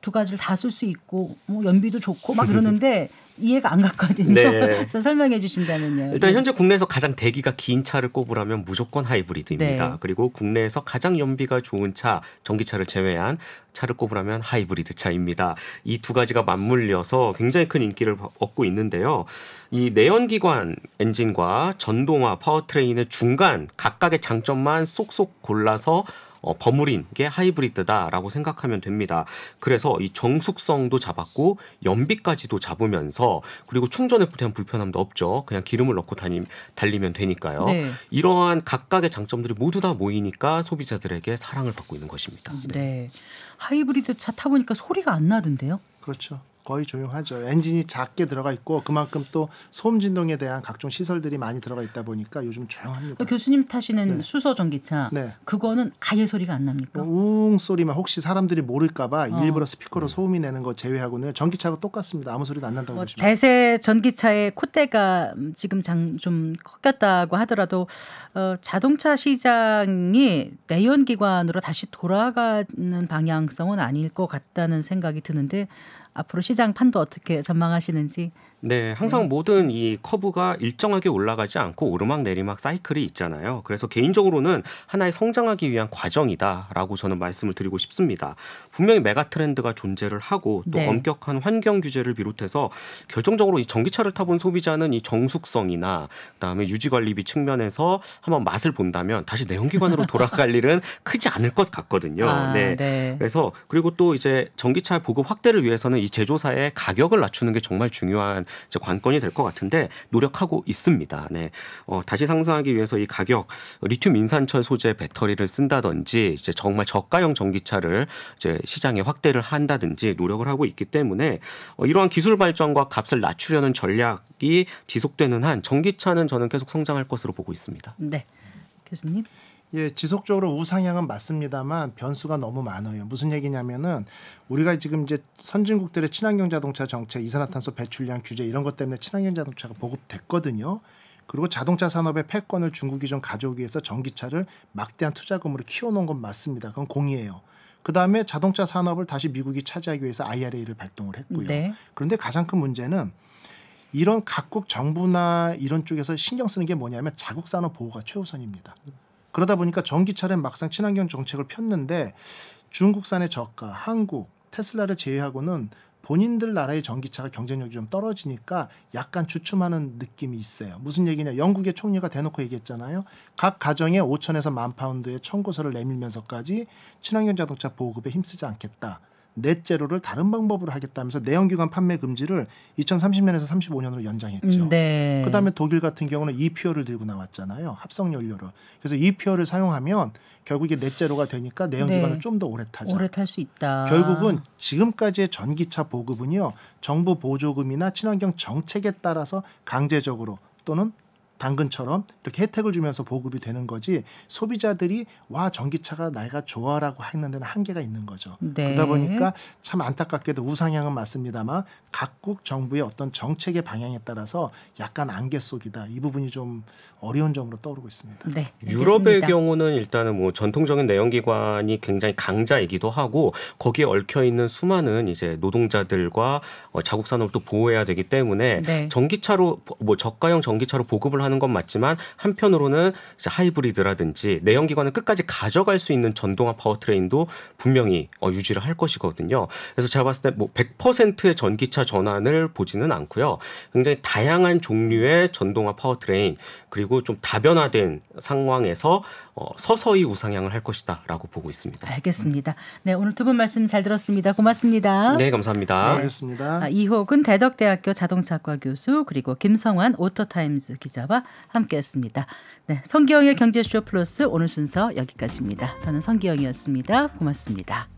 두 가지를 다 쓸 수 있고 뭐 연비도 좋고 막 이러는데 이해가 안 갔거든요. 네. 좀 설명해 주신다면요. 일단 현재 국내에서 가장 대기가 긴 차를 꼽으라면 무조건 하이브리드입니다. 네. 그리고 국내에서 가장 연비가 좋은 차, 전기차를 제외한 차를 꼽으라면 하이브리드 차입니다. 이 두 가지가 맞물려서 굉장히 큰 인기를 얻고 있는데요. 이 내연기관 엔진과 전동화 파워트레인의 중간 각각의 장점만 쏙쏙 골라서 어, 버무린 게 하이브리드다라고 생각하면 됩니다. 그래서 이 정숙성도 잡았고 연비까지도 잡으면서 그리고 충전에 대한 불편함도 없죠. 그냥 기름을 넣고 다니, 달리면 되니까요. 네. 이러한 각각의 장점들이 모두 다 모이니까 소비자들에게 사랑을 받고 있는 것입니다. 네. 네. 하이브리드 차 타보니까 소리가 안 나던데요? 그렇죠. 거의 조용하죠. 엔진이 작게 들어가 있고 그만큼 또 소음 진동에 대한 각종 시설들이 많이 들어가 있다 보니까 요즘 조용합니다. 그 교수님 타시는 네. 수소 전기차 네. 그거는 아예 소리가 안 납니까? 그 우웅 소리만 혹시 사람들이 모를까봐 어. 일부러 스피커로 소음이 내는 거 제외하고는 전기차가 똑같습니다. 아무 소리도 안 난다고 뭐, 보시면. 대세 전기차의 콧대가 지금 장, 좀 꺾였다고 하더라도 어, 자동차 시장이 내연기관으로 다시 돌아가는 방향성은 아닐 것 같다는 생각이 드는데 앞으로 시장 당장 판도 어떻게 전망하시는지. 네, 항상 음. 모든 이 커브가 일정하게 올라가지 않고 오르막 내리막 사이클이 있잖아요. 그래서 개인적으로는 하나의 성장하기 위한 과정이다라고 저는 말씀을 드리고 싶습니다. 분명히 메가 트렌드가 존재를 하고 또 네. 엄격한 환경 규제를 비롯해서 결정적으로 이 전기차를 타본 소비자는 이 정숙성이나 그다음에 유지 관리비 측면에서 한번 맛을 본다면 다시 내연기관으로 돌아갈 일은 크지 않을 것 같거든요. 아, 네. 네. 그래서 그리고 또 이제 전기차 보급 확대를 위해서는 이 제조사의 가격을 낮추는 게 정말 중요한 이제 관건이 될 것 같은데 노력하고 있습니다. 네. 어, 다시 상승하기 위해서 이 가격 리튬 인산철 소재 배터리를 쓴다든지 이제 정말 저가형 전기차를 이제 시장에 확대를 한다든지 노력을 하고 있기 때문에 어, 이러한 기술 발전과 값을 낮추려는 전략이 지속되는 한 전기차는 저는 계속 성장할 것으로 보고 있습니다. 네. 교수님. 예, 지속적으로 우상향은 맞습니다만 변수가 너무 많아요. 무슨 얘기냐면은 우리가 지금 이제 선진국들의 친환경 자동차 정책, 이산화탄소 배출량 규제 이런 것 때문에 친환경 자동차가 보급됐거든요. 그리고 자동차 산업의 패권을 중국이 좀 가져오기 위해서 전기차를 막대한 투자금으로 키워놓은 건 맞습니다. 그건 공이에요. 그 다음에 자동차 산업을 다시 미국이 차지하기 위해서 IRA를 발동을 했고요. 네. 그런데 가장 큰 문제는 이런 각국 정부나 이런 쪽에서 신경 쓰는 게 뭐냐면 자국 산업 보호가 최우선입니다. 그러다 보니까 전기차는 막상 친환경 정책을 폈는데 중국산의 저가, 한국, 테슬라를 제외하고는 본인들 나라의 전기차가 경쟁력이 좀 떨어지니까 약간 주춤하는 느낌이 있어요. 무슨 얘기냐? 영국의 총리가 대놓고 얘기했잖아요. 각 가정에 5천에서 1만 파운드의 청구서를 내밀면서까지 친환경 자동차 보급에 힘쓰지 않겠다. 넷제로를 다른 방법으로 하겠다면서 내연기관 판매 금지를 2030년에서 35년으로 연장했죠. 음, 네. 그다음에 독일 같은 경우는 이퓨어를 들고 나왔잖아요. 합성 연료를. 그래서 이퓨어를 사용하면 결국에 넷제로가 되니까 내연기관을 네. 좀더 오래 타자. 오래 탈 수 있다. 결국은 지금까지의 전기차 보급은요. 정부 보조금이나 친환경 정책에 따라서 강제적으로 또는 당근처럼 이렇게 혜택을 주면서 보급이 되는 거지 소비자들이 와 전기차가 나이가 좋아라고 하는 데는 한계가 있는 거죠. 네. 그러다 보니까 참 안타깝게도 우상향은 맞습니다만 각국 정부의 어떤 정책의 방향에 따라서 약간 안개 속이다 이 부분이 좀 어려운 점으로 떠오르고 있습니다. 네, 유럽의 경우는 일단은 뭐 전통적인 내연기관이 굉장히 강자이기도 하고 거기에 얽혀 있는 수많은 이제 노동자들과 어, 자국산업도 보호해야 되기 때문에 네. 전기차로 뭐 저가형 전기차로 보급을 하는 하는 건 맞지만 한편으로는 하이브리드라든지 내연기관을 끝까지 가져갈 수 있는 전동화 파워트레인도 분명히 어, 유지를 할 것이거든요. 그래서 제가 봤을 때 뭐 100%의 전기차 전환을 보지는 않고요. 굉장히 다양한 종류의 전동화 파워트레인 그리고 좀 다변화된 상황에서 어, 서서히 우상향을 할 것이다라고 보고 있습니다. 알겠습니다. 네 오늘 두 분 말씀 잘 들었습니다. 고맙습니다. 네 감사합니다. 네, 고맙습니다. 네. 아, 이호근 대덕대학교 자동차과 교수 그리고 김성환 오토타임즈 기자와 함께했습니다. 네, 성기영의 경제쇼 플러스 오늘 순서 여기까지입니다. 저는 성기영이었습니다. 고맙습니다.